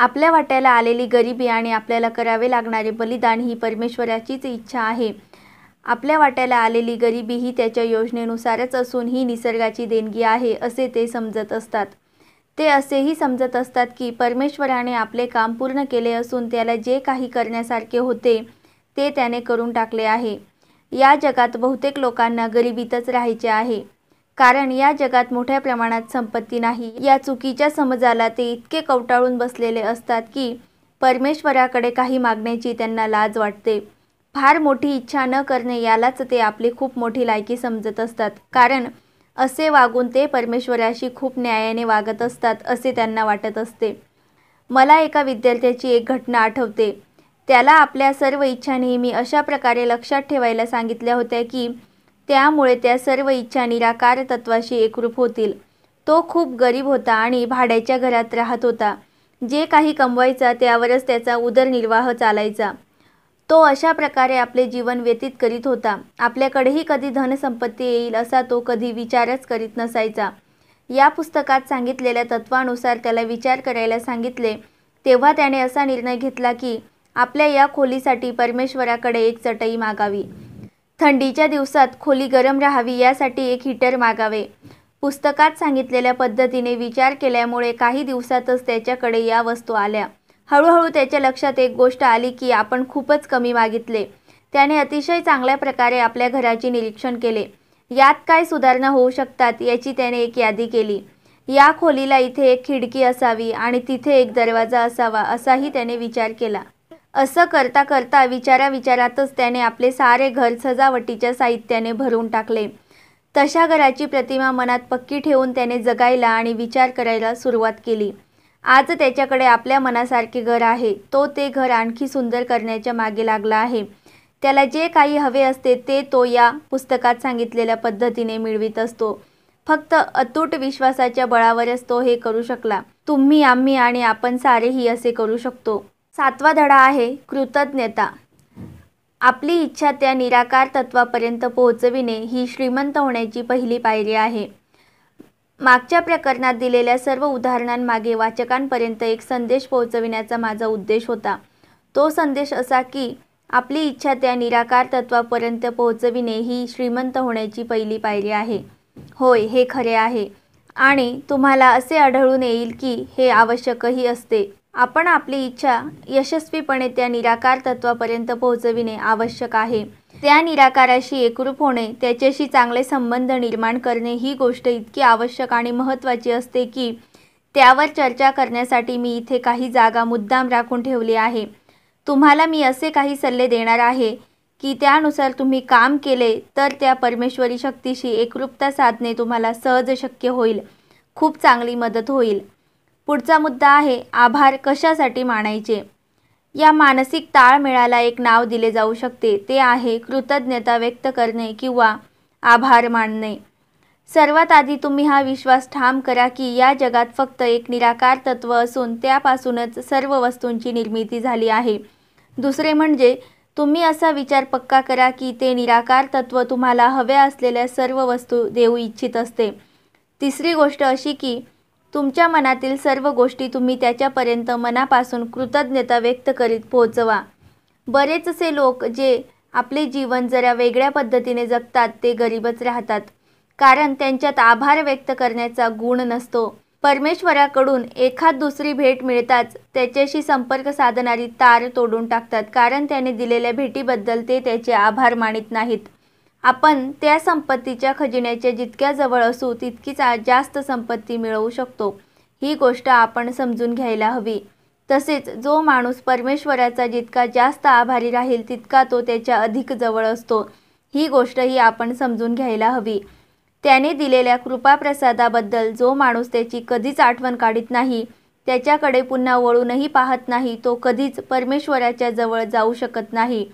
आपल्या वाट्याला आलेली गरिबी आणि आपल्याला करावे लागणारे बलिदान ही परमेश्वराचीच इच्छा आहे आपल्या वाट्याला आलेली गरिबी ही त्याच्या योजनेनुसारच असून ही निसर्गाची देणगी आहे असे ते समजत असतात ते असेही समजत असतात की परमेश्वराने आपले काम पूर्ण केले असून त्याला जे काही करण्यासारखे होते ते त्याने करून टाकले आहे या जगात बहुतेक लोकांना गरिबीतच राहायचे आहे कारण या जगात मोठ्या प्रमाणात संपत्ती नाही या चुकीच्या समजाला ते इतके कवटाळून बसलेले असतात की परमेश्वराकडे काही मागण्याची त्यांना लाज वाटते फार मोठी इच्छा न करणे यालाच ते आपली खूप मोठी लायकी समजत असतात कारण असे वागून ते परमेश्वराशी खूप न्यायाने वागत असतात असे त्यांना वाटत असते मला एका विद्यार्थ्याची एक घटना आठवते त्याला आपल्या सर्व इच्छा नेहमी अशा प्रकारे लक्षात ठेवायला सांगितल्या होत्या की त्यामुळे त्या सर्व इच्छा निराकार तत्वाशी एकरूप होतील तो खूप गरीब होता आणि भाड्याच्या घरात राहत होता जे काही कमवायचा त्यावरच त्याचा उदरनिर्वाह चालायचा तो अशा प्रकारे आपले जीवन व्यतीत करीत होता आपल्याकडेही कधी धनसंपत्ती येईल असा तो कधी विचारच करीत नसायचा या पुस्तकात सांगितलेल्या तत्वानुसार त्याला विचार करायला सांगितले तेव्हा त्याने असा निर्णय घेतला की आपल्या या खोलीसाठी परमेश्वराकडे एक चटई मागावी थंडीच्या दिवसात खोली गरम राहावी यासाठी एक हीटर मागावे पुस्तकात सांगितलेल्या पद्धतीने विचार केल्यामुळे काही दिवसातच त्याच्याकडे या वस्तू आल्या हळूहळू त्याच्या लक्षात एक गोष्ट आली की आपण खूपच कमी मागितले त्याने अतिशय चांगल्या प्रकारे आपल्या घराचे निरीक्षण केले यात काय सुधारणा होऊ शकतात याची त्याने एक यादी केली या खोलीला इथे एक खिडकी असावी आणि तिथे एक दरवाजा असावा असाही त्याने विचार केला असं करता करता विचारा विचारातच त्याने आपले सारे घर सजावटीच्या साहित्याने भरून टाकले तशा घराची प्रतिमा मनात पक्की ठेवून त्याने जगायला आणि विचार करायला सुरुवात केली आज त्याच्याकडे आपल्या मनासारखे घर आहे तो ते घर आणखी सुंदर करण्याच्या मागे लागला आहे त्याला जे काही हवे असते ते तो या पुस्तकात सांगितलेल्या पद्धतीने मिळवित असतो फक्त अतूट विश्वासाच्या बळावरच तो हे करू शकला तुम्ही आम्ही आणि आपण सारेही असे करू शकतो सातवा धडा आहे कृतज्ञता आपली इच्छा त्या निराकार तत्वापर्यंत पोहोचविणे ही श्रीमंत होण्याची पहिली पायरी आहे मागच्या प्रकरणात दिलेल्या सर्व उदाहरणांमागे वाचकांपर्यंत एक संदेश पोहोचविण्याचा माझा उद्देश होता तो संदेश असा की आपली इच्छा त्या निराकार तत्वापर्यंत पोहोचविणे ही श्रीमंत होण्याची पहिली पायरी आहे होय हे खरे आहे आणि तुम्हाला असे आढळून येईल की हे आवश्यकही असते आपण आपली इच्छा यशस्वीपणे त्या निराकार तत्वापर्यंत पोहोचविणे आवश्यक आहे त्या निराकाराशी एकरूप होणे त्याच्याशी चांगले संबंध निर्माण करणे ही गोष्ट इतकी आवश्यक आणि महत्त्वाची असते की त्यावर चर्चा करण्यासाठी मी इथे काही जागा मुद्दाम राखून ठेवली आहे तुम्हाला मी असे काही सल्ले देणार आहे की त्यानुसार तुम्ही काम केले तर त्या परमेश्वरी शक्तीशी एकरूपता साधणे तुम्हाला सहज शक्य होईल खूप चांगली मदत होईल पुढचा मुद्दा आहे आभार कशासाठी मानायचे या मानसिक ताळमेळाला एक नाव दिले जाऊ शकते ते आहे कृतज्ञता व्यक्त करणे किंवा आभार मानणे सर्वात आधी तुम्ही हा विश्वास ठाम करा की या जगात फक्त एक निराकार तत्त्व असून त्यापासूनच सर्व वस्तूंची निर्मिती झाली आहे दुसरे म्हणजे तुम्ही असा विचार पक्का करा की ते निराकार तत्त्व तुम्हाला हव्या असलेल्या सर्व वस्तू देऊ इच्छित असते तिसरी गोष्ट अशी की तुमच्या मनातील सर्व गोष्टी तुम्ही त्याच्यापर्यंत मनापासून कृतज्ञता व्यक्त करीत पोहोचवा बरेचसे लोक जे आपले जीवन जरा वेगळ्या पद्धतीने जगतात ते गरीबच राहतात कारण त्यांच्यात आभार व्यक्त करण्याचा गुण नसतो परमेश्वराकडून एखाद दुसरी भेट मिळताच त्याच्याशी संपर्क साधणारी तार तोडून टाकतात कारण त्याने दिलेल्या भेटीबद्दल ते त्याचे आभार मानित नाहीत आपण त्या संपत्तीच्या खजिन्याच्या जितक्या जवळ असू तितकीच जास्त संपत्ती मिळवू शकतो ही गोष्ट आपण समजून घ्यायला हवी तसेच जो माणूस परमेश्वराचा जितका जास्त आभारी राहील तितका तो त्याच्या अधिक जवळ असतो ही गोष्टही आपण समजून घ्यायला हवी त्याने दिलेल्या कृपाप्रसादाबद्दल जो माणूस त्याची कधीच आठवण काढीत नाही त्याच्याकडे पुन्हा वळूनही पाहत नाही तो कधीच परमेश्वराच्या जवळ जाऊ शकत नाही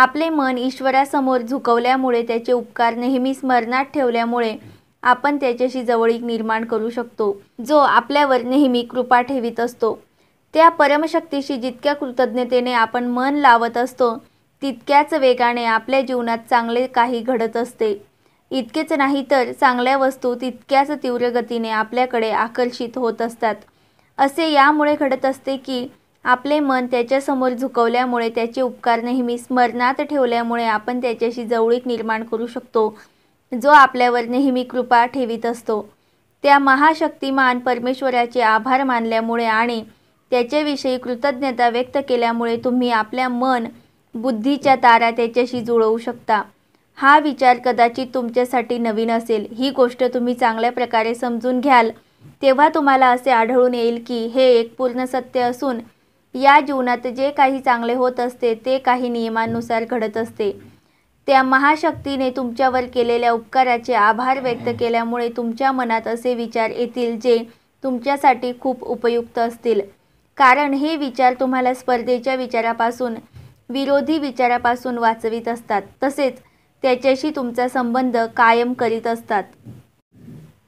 आपले मन ईश्वरासमोर झुकवल्यामुळे त्याचे उपकार नेहमी स्मरणात ठेवल्यामुळे आपण त्याच्याशी जवळीक निर्माण करू शकतो जो आपल्यावर नेहमी कृपा ठेवित असतो त्या परमशक्तीशी जितक्या कृतज्ञतेने आपण मन लावत असतो तितक्याच वेगाने आपल्या जीवनात चांगले काही घडत असते इतकेच नाही तर चांगल्या वस्तू तितक्याच तीव्र गतीने आपल्याकडे आकर्षित होत असतात असे यामुळे घडत असते की आपले मन त्याच्यासमोर झुकवल्यामुळे त्याचे उपकार नेहमी स्मरणात ठेवल्यामुळे आपण त्याच्याशी जवळीक निर्माण करू शकतो जो आपल्यावर नेहमी कृपा ठेवीत असतो त्या महाशक्तिमान परमेश्वराचे आभार मानल्यामुळे आणि त्याच्याविषयी कृतज्ञता व्यक्त केल्यामुळे तुम्ही आपल्या मन बुद्धीच्या तारा त्याच्याशी जुळवू शकता हा विचार कदाचित तुमच्यासाठी नवीन असेल ही गोष्ट तुम्ही चांगल्या प्रकारे समजून घ्याल तेव्हा तुम्हाला असे आढळून येईल की हे एक पूर्ण सत्य असून या जीवनात जे काही चांगले होत असते ते काही नियमानुसार घडत असते त्या महाशक्तीने तुमच्यावर केलेल्या उपकाराचे आभार व्यक्त केल्यामुळे तुमच्या मनात असे विचार येतील जे तुमच्यासाठी खूप उपयुक्त असतील कारण हे विचार तुम्हाला स्पर्धेच्या विचारापासून विरोधी विचारापासून वाचवित असतात तसेच त्याच्याशी तुमचा संबंध कायम करीत असतात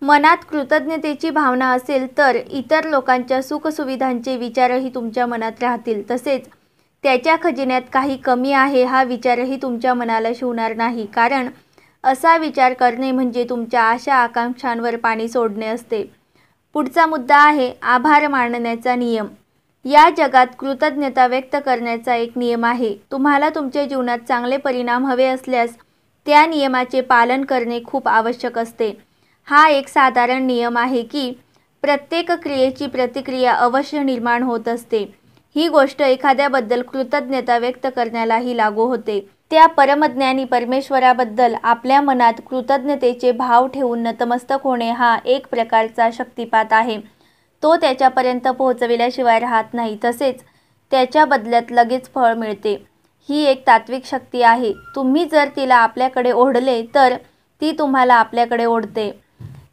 मनात कृतज्ञतेची भावना असेल तर इतर लोकांच्या सुखसुविधांचे विचारही तुमच्या मनात राहतील तसेच त्याच्या खजिन्यात काही कमी आहे हा विचारही तुमच्या मनाला शिवणार नाही कारण असा विचार करणे म्हणजे तुमच्या आशा आकांक्षांवर पाणी सोडणे असते पुढचा मुद्दा आहे आभार मानण्याचा नियम या जगात कृतज्ञता व्यक्त करण्याचा एक नियम आहे तुम्हाला तुमच्या जीवनात चांगले परिणाम हवे असल्यास त्या नियमाचे पालन करणे खूप आवश्यक असते हा एक साधारण नियम आहे की प्रत्येक क्रियेची प्रतिक्रिया अवश्य निर्माण होत असते ही गोष्ट एखाद्याबद्दल कृतज्ञता व्यक्त करण्यालाही लागू होते त्या परमज्ञानी परमेश्वराबद्दल आपल्या मनात कृतज्ञतेचे भाव ठेवून नतमस्तक होणे हा एक प्रकारचा शक्तिपात आहे तो त्याच्यापर्यंत पोहोचविल्याशिवाय राहत नाही तसेच त्याच्या बदल्यात लगेच फळ मिळते ही एक तात्विक शक्ती आहे तुम्ही जर तिला आपल्याकडे ओढले तर ती तुम्हाला आपल्याकडे ओढते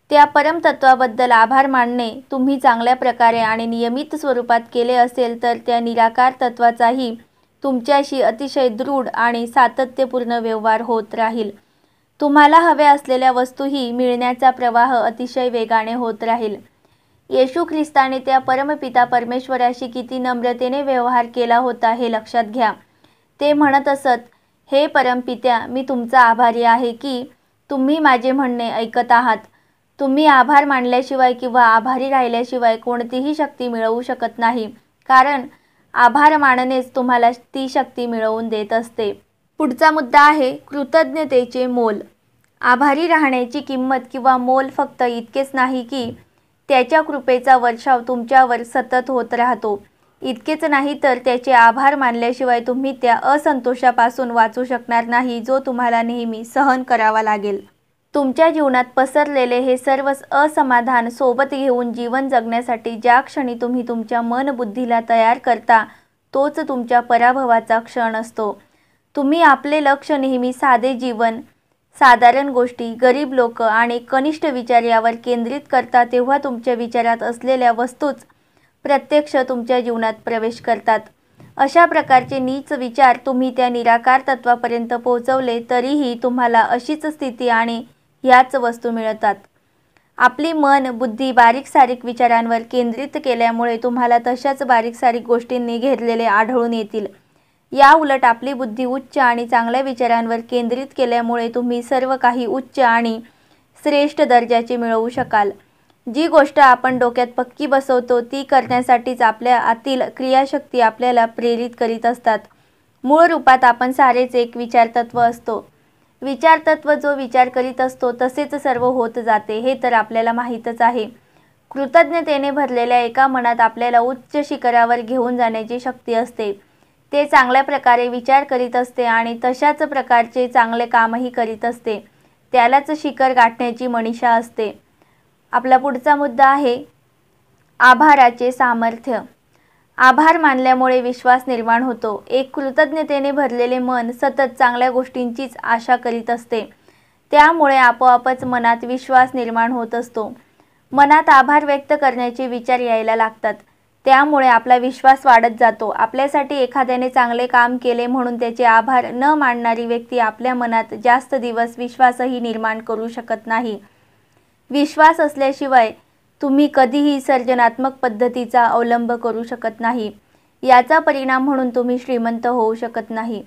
त्या परमतत्वाबद्दल आभार मानणे तुम्ही चांगल्या प्रकारे आणि नियमित स्वरूपात केले असेल तर त्या निराकार तत्वाचाही तुमच्याशी अतिशय दृढ आणि सातत्यपूर्ण व्यवहार होत राहील तुम्हाला हव्या असलेल्या वस्तूही मिळण्याचा प्रवाह अतिशय वेगाने होत राहील येशू ख्रिस्ताने त्या परमपिता परमेश्वराशी किती नम्रतेने व्यवहार केला होता हे लक्षात घ्या ते म्हणत असत हे परमपित्या मी तुमचा आभारी आहे की तुम्ही माझे म्हणणे ऐकत आहात तुम्ही आभार मानल्याशिवाय किंवा आभारी राहिल्याशिवाय कोणतीही शक्ती मिळवू शकत नाही कारण आभार मानणेच तुम्हाला ती शक्ती मिळवून देत असते पुढचा मुद्दा आहे कृतज्ञतेचे मोल आभारी राहण्याची किंमत किंवा मोल फक्त इतकेच नाही की त्याच्या कृपेचा वर्षाव तुमच्यावर सतत होत राहतो इतकेच नाही तर त्याचे आभार मानल्याशिवाय तुम्ही त्या असंतोषापासून वाचू शकणार नाही जो तुम्हाला नेहमी सहन करावा लागेल तुमच्या जीवनात पसरलेले हे सर्व असमाधान सोबत घेऊन जीवन जगण्यासाठी ज्या क्षणी तुम्ही तुमच्या मनबुद्धीला तयार करता तोच तुमच्या पराभवाचा क्षण असतो तुम्ही आपले लक्ष नेहमी साधे जीवन साधारण गोष्टी गरीब लोक आणि कनिष्ठ विचार यावर केंद्रित करता तेव्हा तुमच्या विचारात असलेल्या वस्तूच प्रत्यक्ष तुमच्या जीवनात प्रवेश करतात अशा प्रकारचे नीच विचार तुम्ही त्या निराकार तत्वापर्यंत पोहोचवले तरीही तुम्हाला अशीच स्थिती आणि याच वस्तू मिळतात आपली मन बुद्धी बारीक सारीक विचारांवर केंद्रित केल्यामुळे तुम्हाला तशाच बारीक सारीक गोष्टींनी घेरलेले आढळून येतील या उलट आपली बुद्धी उच्च आणि चांगल्या विचारांवर केंद्रित केल्यामुळे तुम्ही सर्व काही उच्च आणि श्रेष्ठ दर्जाची मिळवू शकाल जी गोष्ट आपण डोक्यात पक्की बसवतो ती करण्यासाठीच आपल्या आतील क्रियाशक्ती आपल्याला प्रेरित करीत असतात मूळ रूपात आपण सारेच एक विचारतत्व असतो विचारतत्व जो विचार करीत असतो तसेच सर्व होत जाते हे तर आपल्याला माहीतच आहे कृतज्ञतेने भरलेल्या एका मनात आपल्याला उच्च शिखरावर घेऊन जाण्याची शक्ती असते ते चांगल्या प्रकारे विचार करीत असते आणि तशाच प्रकारचे चांगले कामही करीत असते त्यालाच शिखर गाठण्याची मनीषा असते आपला पुढचा मुद्दा आहे आभाराचे सामर्थ्य आभार मानल्यामुळे विश्वास निर्माण होतो एक कृतज्ञतेने भरलेले मन सतत चांगल्या गोष्टींचीच आशा करीत असते त्यामुळे आपोआपच मनात विश्वास निर्माण होत असतो मनात आभार व्यक्त करण्याचे विचार यायला लागतात त्यामुळे आपला विश्वास वाढत जातो आपल्यासाठी एखाद्याने चांगले काम केले म्हणून त्याचे आभार न मानणारी व्यक्ती आपल्या मनात जास्त दिवस विश्वासही निर्माण करू शकत नाही विश्वास असल्याशिवाय तुम्ही कधीही सर्जनात्मक पद्धतीचा अवलंब करू शकत नाही याचा परिणाम म्हणून तुम्ही श्रीमंत होऊ शकत नाही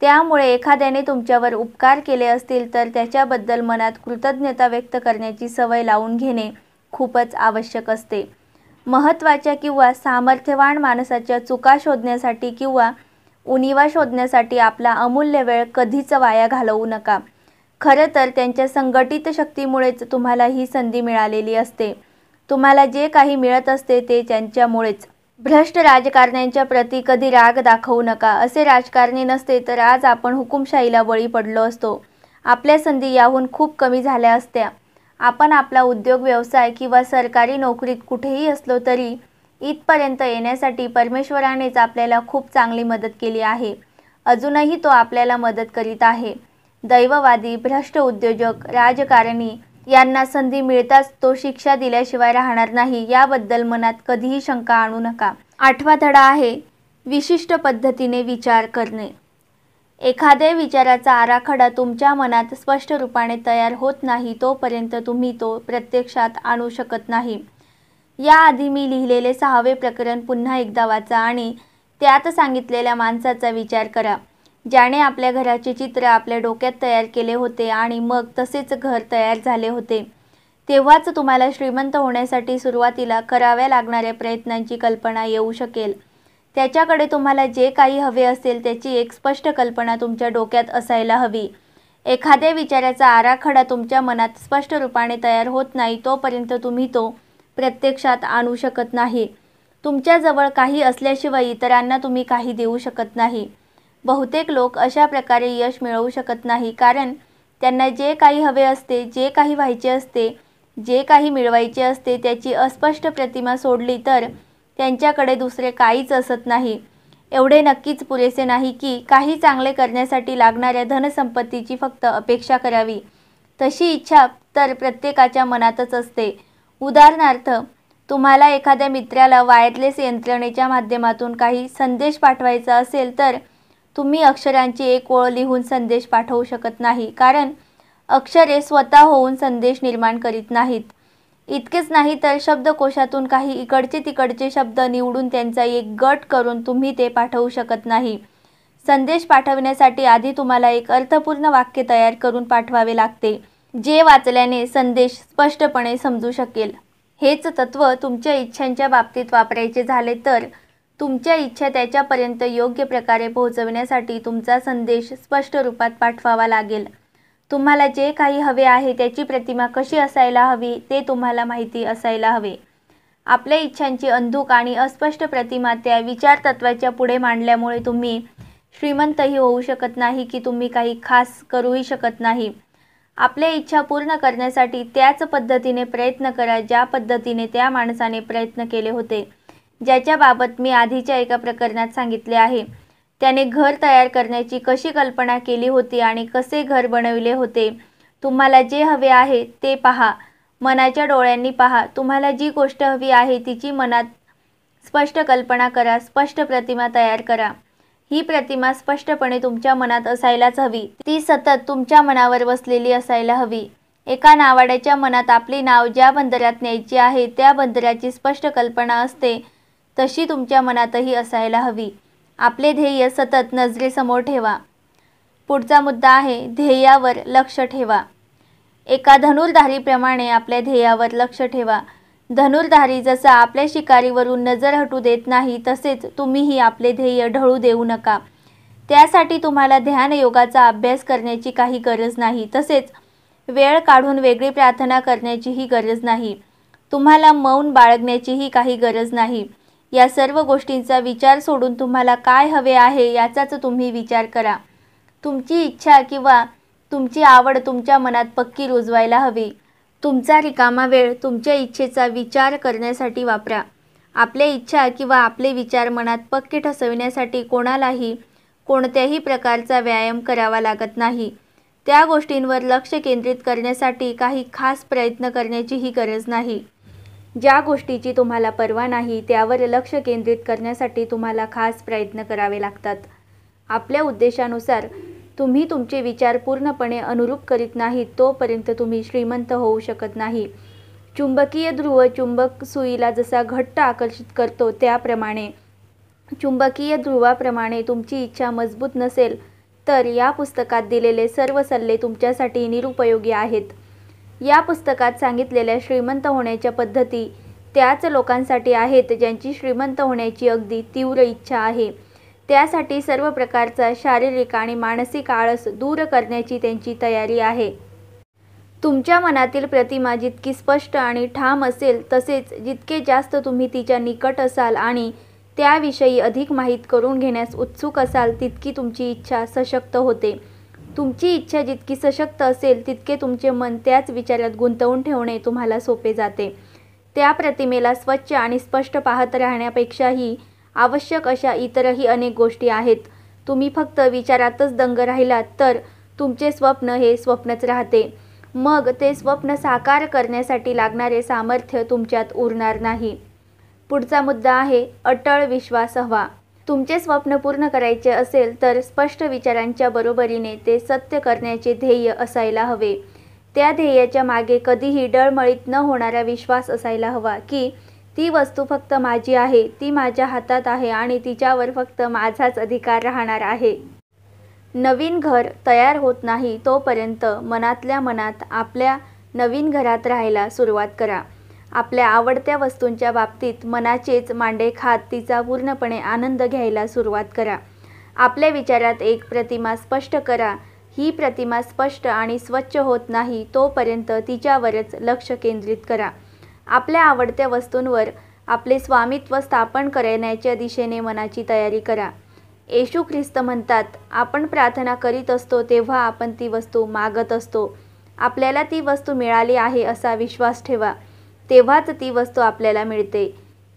त्यामुळे एखाद्याने तुमच्यावर उपकार केले असतील तर त्याच्याबद्दल मनात कृतज्ञता व्यक्त करण्याची सवय लावून घेणे खूपच आवश्यक असते महत्त्वाच्या किंवा सामर्थ्यवान माणसाच्या चुका शोधण्यासाठी किंवा उणीवा शोधण्यासाठी आपला अमूल्य वेळ कधीच वाया घालवू नका खरं तर त्यांच्या संघटित शक्तीमुळेच तुम्हाला ही संधी मिळालेली असते तुम्हाला जे काही मिळत असते ते त्यांच्यामुळेच भ्रष्ट राजकारण्यांच्या प्रती कधी राग दाखवू नका असे राजकारणी नसते तर आज आपण हुकुमशाहीला बळी पडलो असतो आपल्या संधी याहून खूप कमी झाल्या असत्या आपण आपला उद्योग व्यवसाय किंवा सरकारी नोकरीत कुठेही असलो तरी इथपर्यंत येण्यासाठी परमेश्वरानेच आपल्याला खूप चांगली मदत केली आहे अजूनही तो आपल्याला मदत करीत आहे दैववादी भ्रष्ट उद्योजक राजकारणी यांना संधी मिळताच तो शिक्षा दिल्याशिवाय राहणार नाही याबद्दल मनात कधीही शंका आणू नका आठवा धडा आहे विशिष्ट पद्धतीने विचार करणे एखाद्या विचाराचा आराखडा तुमच्या मनात स्पष्ट रूपाने तयार होत नाही तोपर्यंत तुम्ही तो प्रत्यक्षात आणू शकत नाही याआधी मी लिहिलेले सहावे प्रकरण पुन्हा एकदा वाचा आणि त्यात सांगितलेल्या माणसाचा विचार करा ज्याने आपल्या घराचे चित्र आपल्या डोक्यात तयार केले होते आणि मग तसेच घर तयार झाले होते तेव्हाच तुम्हाला श्रीमंत होण्यासाठी सुरुवातीला कराव्या लागणाऱ्या प्रयत्नांची कल्पना येऊ शकेल त्याच्याकडे तुम्हाला जे काही हवे असेल त्याची एक स्पष्ट कल्पना तुमच्या डोक्यात असायला हवी एखाद्या विचाराचा आराखडा तुमच्या मनात स्पष्ट रूपाने तयार होत नाही तोपर्यंत तुम्ही तो प्रत्यक्षात आणू शकत नाही तुमच्याजवळ काही असल्याशिवाय इतरांना तुम्ही काही देऊ शकत नाही बहुतेक लोक अशा प्रकारे यश मिळवू शकत नाही कारण त्यांना जे काही हवे असते जे काही व्हायचे असते जे काही मिळवायचे असते त्याची अस्पष्ट प्रतिमा सोडली तर त्यांच्याकडे दुसरे काहीच असत नाही एवढे नक्कीच पुरेसे नाही की काही चांगले करण्यासाठी लागणाऱ्या धनसंपत्तीची फक्त अपेक्षा करावी तशी इच्छा तर प्रत्येकाच्या मनातच असते उदाहरणार्थ तुम्हाला एखाद्या मित्राला वायरलेस यंत्रणेच्या माध्यमातून काही संदेश पाठवायचा असेल तर तुम्ही अक्षरांची एक ओळ लिहून संदेश पाठवू शकत नाही कारण अक्षरे स्वतः होऊन संदेश निर्माण करीत नाहीत इतकेच नाही तर शब्दकोशातून काही इकडचे तिकडचे शब्द निवडून त्यांचा एक गट करून तुम्ही ते पाठवू शकत नाही संदेश पाठवण्यासाठी आधी तुम्हाला एक अर्थपूर्ण वाक्य तयार करून पाठवावे लागते जे वाचल्याने संदेश स्पष्टपणे समजू शकेल हेच तत्त्व तुमच्या इच्छांच्या बाबतीत वापरायचे झाले तर तुमच्या इच्छा त्याच्यापर्यंत योग्य प्रकारे पोहोचवण्यासाठी तुमचा संदेश स्पष्ट रूपात पाठवावा लागेल तुम्हाला जे काही हवे आहे त्याची प्रतिमा कशी असायला हवी ते तुम्हाला माहिती असायला हवे आपल्या इच्छांची अंधूक आणि अस्पष्ट प्रतिमा त्या विचार तत्वाच्या पुढे मांडल्यामुळे तुम्ही श्रीमंतही होऊ शकत नाही की तुम्ही काही खास करूही शकत नाही आपल्या इच्छा पूर्ण करण्यासाठी त्याच पद्धतीने प्रयत्न करा ज्या पद्धतीने त्या माणसाने प्रयत्न केले होते ज्याच्याबाबत मी आधीच्या एका प्रकरणात सांगितले आहे त्याने घर तयार करण्याची कशी कल्पना केली होती आणि कसे घर बनविले होते तुम्हाला जे हवे आहे ते पहा मनाच्या डोळ्यांनी पहा तुम्हाला जी गोष्ट हवी आहे तिची मनात स्पष्ट कल्पना करा स्पष्ट प्रतिमा तयार करा ही प्रतिमा स्पष्टपणे तुमच्या मनात असायलाच हवी ती सतत तुमच्या मनावर बसलेली असायला हवी एका नावाड्याच्या मनात आपले नाव ज्या बंदरात न्यायची आहे त्या बंदराची स्पष्ट कल्पना असते तशी तुमच्या मनातही असायला हवी आपले ध्येय सतत नजरेसमोर ठेवा पुढचा मुद्दा आहे ध्येयावर लक्ष ठेवा एका धनुर्धारीप्रमाणे आपल्या ध्येयावर लक्ष ठेवा धनुर्धारी जसा आपल्या शिकारीवरून नजर हटू देत नाही तसेच तुम्हीही आपले ध्येय ढळू देऊ नका त्यासाठी तुम्हाला ध्यान योगाचा अभ्यास करण्याची काही गरज नाही तसेच वेळ काढून वेगळी प्रार्थना करण्याचीही गरज नाही तुम्हाला मौन बाळगण्याचीही काही गरज नाही या सर्व गोष्टींचा विचार सोडून तुम्हाला काय हवे आहे याचाच तुम्ही विचार करा तुमची इच्छा किंवा तुमची आवड तुमच्या मनात पक्की रुजवायला हवी तुमचा रिकामा वेळ तुमच्या इच्छेचा विचार करण्यासाठी वापरा आपल्या इच्छा किंवा आपले विचार मनात पक्के ठसविण्यासाठी कोणालाही कोणत्याही प्रकारचा व्यायाम करावा लागत नाही त्या गोष्टींवर लक्ष केंद्रित करण्यासाठी काही खास प्रयत्न करण्याचीही गरज नाही ज्या गोष्टीची तुम्हाला पर्वा नाही त्यावर लक्ष केंद्रित करण्यासाठी तुम्हाला खास प्रयत्न करावे लागतात आपल्या उद्देशानुसार तुम्ही तुमचे विचार पूर्णपणे अनुरूप करीत नाहीत तोपर्यंत तुम्ही श्रीमंत होऊ शकत नाही चुंबकीय ध्रुव चुंबक सुईला जसा घट्ट आकर्षित करतो त्याप्रमाणे चुंबकीय ध्रुवाप्रमाणे तुमची इच्छा मजबूत नसेल तर या पुस्तकात दिलेले सर्व सल्ले तुमच्यासाठी निरुपयोगी आहेत या पुस्तकात सांगितलेल्या श्रीमंत होण्याच्या पद्धती त्याच लोकांसाठी आहेत ज्यांची श्रीमंत होण्याची अगदी तीव्र इच्छा आहे त्यासाठी सर्व प्रकारचा शारीरिक आणि मानसिक आळस दूर करण्याची त्यांची तयारी आहे तुमच्या मनातील प्रतिमा जितकी स्पष्ट आणि ठाम असेल तसेच जितके जास्त तुम्ही तिच्या निकट असाल आणि त्याविषयी अधिक माहीत करून घेण्यास उत्सुक असाल तितकी तुमची इच्छा सशक्त होते तुमची इच्छा जितकी सशक्त असेल तितके तुमचे मन त्याच विचारात गुंतवून ठेवणे तुम्हाला सोपे जाते त्या प्रतिमेला स्वच्छ आणि स्पष्ट पाहत राहण्यापेक्षाही आवश्यक अशा इतरही अनेक गोष्टी आहेत तुम्ही फक्त विचारातच दंग राहिलात तर तुमचे स्वप्न हे स्वप्नच राहते मग ते स्वप्न साकार करण्यासाठी लागणारे सामर्थ्य तुमच्यात उरणार नाही पुढचा मुद्दा आहे अटळ विश्वास हवा तुमचे स्वप्न पूर्ण करायचे असेल तर स्पष्ट विचारांच्या बरोबरीने ते सत्य करण्याचे ध्येय असायला हवे त्या ध्येयाच्या मागे कधीही डळमळीत न होणारा विश्वास असायला हवा की ती वस्तू फक्त माझी आहे ती माझ्या हातात आहे आणि तिच्यावर फक्त माझाच अधिकार राहणार आहे नवीन घर तयार होत नाही तोपर्यंत मनातल्या मनात आपल्या नवीन घरात राहायला सुरुवात करा आपल्या आवडत्या वस्तूंच्या बाबतीत मनाचेच मांडे खात तिचा पूर्णपणे आनंद घ्यायला सुरुवात करा आपल्या विचारात एक प्रतिमा स्पष्ट करा ही प्रतिमा स्पष्ट आणि स्वच्छ होत नाही तोपर्यंत तिच्यावरच लक्ष केंद्रित करा आपल्या आवडत्या वस्तूंवर आपले स्वामित्व स्थापन करण्याच्या दिशेने मनाची तयारी करा येशू ख्रिस्त म्हणतात आपण प्रार्थना करीत असतो तेव्हा आपण ती वस्तू मागत असतो आपल्याला ती वस्तू मिळाली आहे असा विश्वास ठेवा तेव्हाच ती वस्तू आपल्याला मिळते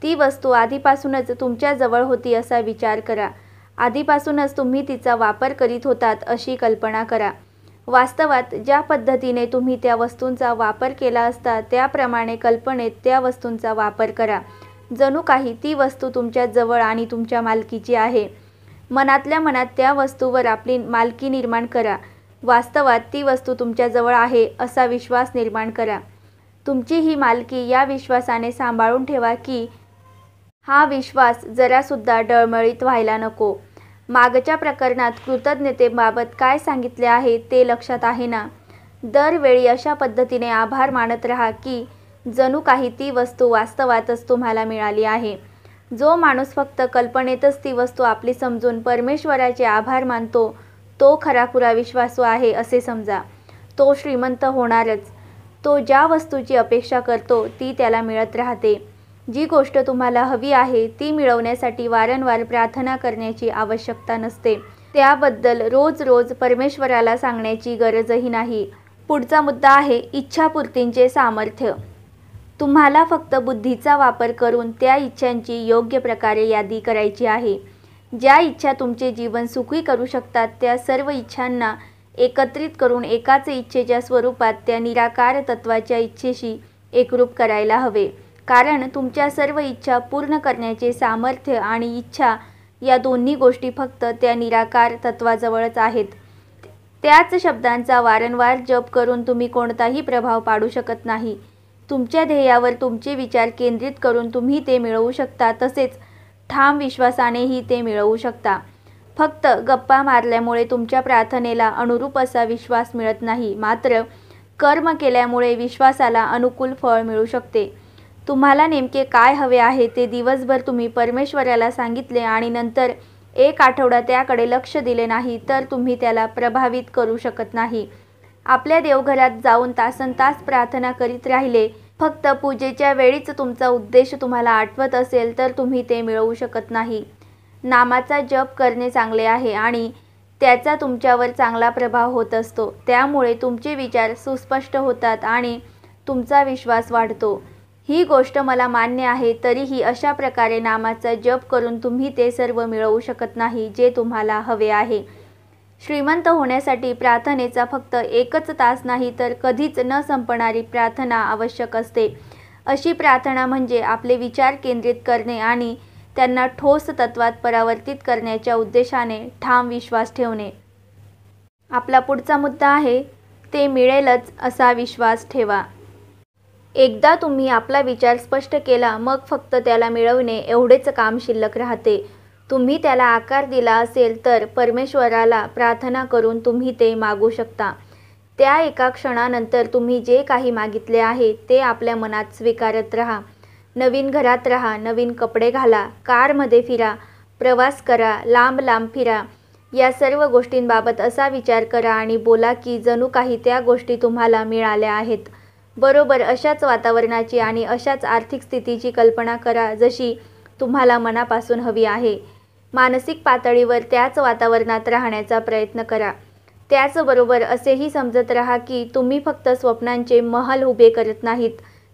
ती वस्तू आधीपासूनच तुमच्याजवळ होती असा विचार करा आधीपासूनच तुम्ही तिचा वापर करीत होतात अशी कल्पना करा वास्तवात ज्या पद्धतीने तुम्ही त्या वस्तूंचा वापर केला असता त्याप्रमाणे कल्पनेत त्या वस्तूंचा वापर करा जणू काही ती वस्तू तुमच्या जवळ आणि तुमच्या मालकीची आहे मनातल्या मनात त्या वस्तूवर आपली मालकी निर्माण करा वास्तवात ती वस्तू तुमच्याजवळ आहे असा विश्वास निर्माण करा तुमची ही मालकी या विश्वासाने सांभाळून ठेवा की हा विश्वास जरासुद्धा डळमळीत व्हायला नको मागच्या प्रकरणात कृतज्ञतेबाबत काय सांगितले आहे ते लक्षात आहे ना दरवेळी अशा पद्धतीने आभार मानत राहा की जणू काही ती वस्तू वास्तवातच तुम्हाला मिळाली आहे जो माणूस फक्त कल्पनेतच ती वस्तू आपली समजून परमेश्वराचे आभार मानतो तो खराखुरा विश्वासू आहे असे समजा तो श्रीमंत होणारच तो ज्या वस्तूची अपेक्षा करतो ती त्याला मिळत राहते जी गोष्ट तुम्हाला हवी आहे ती मिळवण्यासाठी वारंवार प्रार्थना करण्याची आवश्यकता नसते त्याबद्दल रोज रोज परमेश्वराला सांगण्याची गरजही नाही पुढचा मुद्दा आहे इच्छापूर्तींचे सामर्थ्य तुम्हाला फक्त बुद्धीचा वापर करून त्या इच्छांची योग्य प्रकारे यादी करायची आहे ज्या इच्छा तुमचे जीवन सुखी करू शकतात त्या सर्व इच्छांना एकत्रित करून एकाच इच्छेच्या स्वरूपात त्या निराकार तत्वाच्या इच्छेशी एकरूप करायला हवे कारण तुमच्या सर्व इच्छा पूर्ण करण्याचे सामर्थ्य आणि इच्छा या दोन्ही गोष्टी फक्त त्या निराकार तत्वाजवळच आहेत त्याच शब्दांचा वारंवार जप करून तुम्ही कोणताही प्रभाव पाडू शकत नाही तुमच्या ध्येयावर तुमचे विचार केंद्रित करून तुम्ही ते मिळवू शकता तसेच ठाम विश्वासानेही ते मिळवू शकता फक्त गप्पा मारल्यामुळे तुमच्या प्रार्थनेला अनुरूप असा विश्वास मिळत नाही मात्र कर्म केल्यामुळे विश्वासाला अनुकूल फळ मिळू शकते तुम्हाला नेमके काय हवे आहे ते दिवसभर तुम्ही परमेश्वराला सांगितले आणि नंतर एक आठवडा त्याकडे लक्ष दिले नाही तर तुम्ही त्याला प्रभावित करू शकत नाही आपल्या देवघरात जाऊन तासन तास प्रार्थना करीत राहिले फक्त पूजेच्या वेळीच तुमचा उद्देश तुम्हाला आठवत असेल तर तुम्ही ते मिळवू शकत नाही नामाचा जप करणे चांगले आहे आणि त्याचा तुमच्यावर चांगला प्रभाव होत असतो त्यामुळे तुमचे विचार सुस्पष्ट होतात आणि तुमचा विश्वास वाढतो ही गोष्ट मला मान्य आहे तरीही अशा प्रकारे नामाचा जप करून तुम्ही ते सर्व मिळवू शकत नाही जे तुम्हाला हवे आहे श्रीमंत होण्यासाठी प्रार्थनेचा फक्त एकच तास नाही तर कधीच न संपणारी प्रार्थना आवश्यक असते अशी प्रार्थना म्हणजे आपले विचार केंद्रित करणे आणि त्यांना ठोस तत्वात परावर्तित करण्याच्या उद्देशाने ठाम विश्वास ठेवणे आपला पुढचा मुद्दा आहे ते मिळेलच असा विश्वास ठेवा एकदा तुम्ही आपला विचार स्पष्ट केला मग फक्त त्याला मिळवणे एवढेच काम शिल्लक राहते तुम्ही त्याला आकार दिला असेल तर परमेश्वराला प्रार्थना करून तुम्ही ते मागू शकता त्या एका क्षणानंतर तुम्ही जे काही मागितले आहे ते आपल्या मनात स्वीकारत राहा नवीन घरात राहा नवीन कपडे घाला कारमध्ये फिरा प्रवास करा लांब लांब फिरा या सर्व गोष्टींबाबत असा विचार करा आणि बोला की जणू काही त्या गोष्टी तुम्हाला मिळाल्या आहेत बरोबर अशाच वातावरणाची आणि अशाच आर्थिक स्थितीची कल्पना करा जशी तुम्हाला मनापासून हवी आहे मानसिक पातळीवर त्याच वातावरणात राहण्याचा प्रयत्न करा त्याचबरोबर असेही समजत राहा की तुम्ही फक्त स्वप्नांचे महल उभे करत नाहीत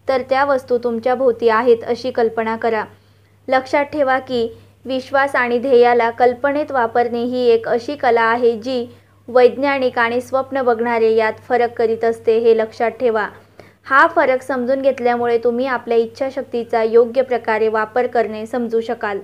तर त्या वस्तू तुमच्या भोवती आहेत अशी कल्पना करा लक्षात ठेवा की विश्वास आणि ध्येयाला कल्पनेत वापरणे ही एक अशी कला आहे जी वैज्ञानिक आणि स्वप्न बघणारे यात फरक करीत असते हे लक्षात ठेवा हा फरक समजून घेतल्यामुळे तुम्ही आपल्या इच्छाशक्तीचा योग्य प्रकारे वापर करणे समजू शकाल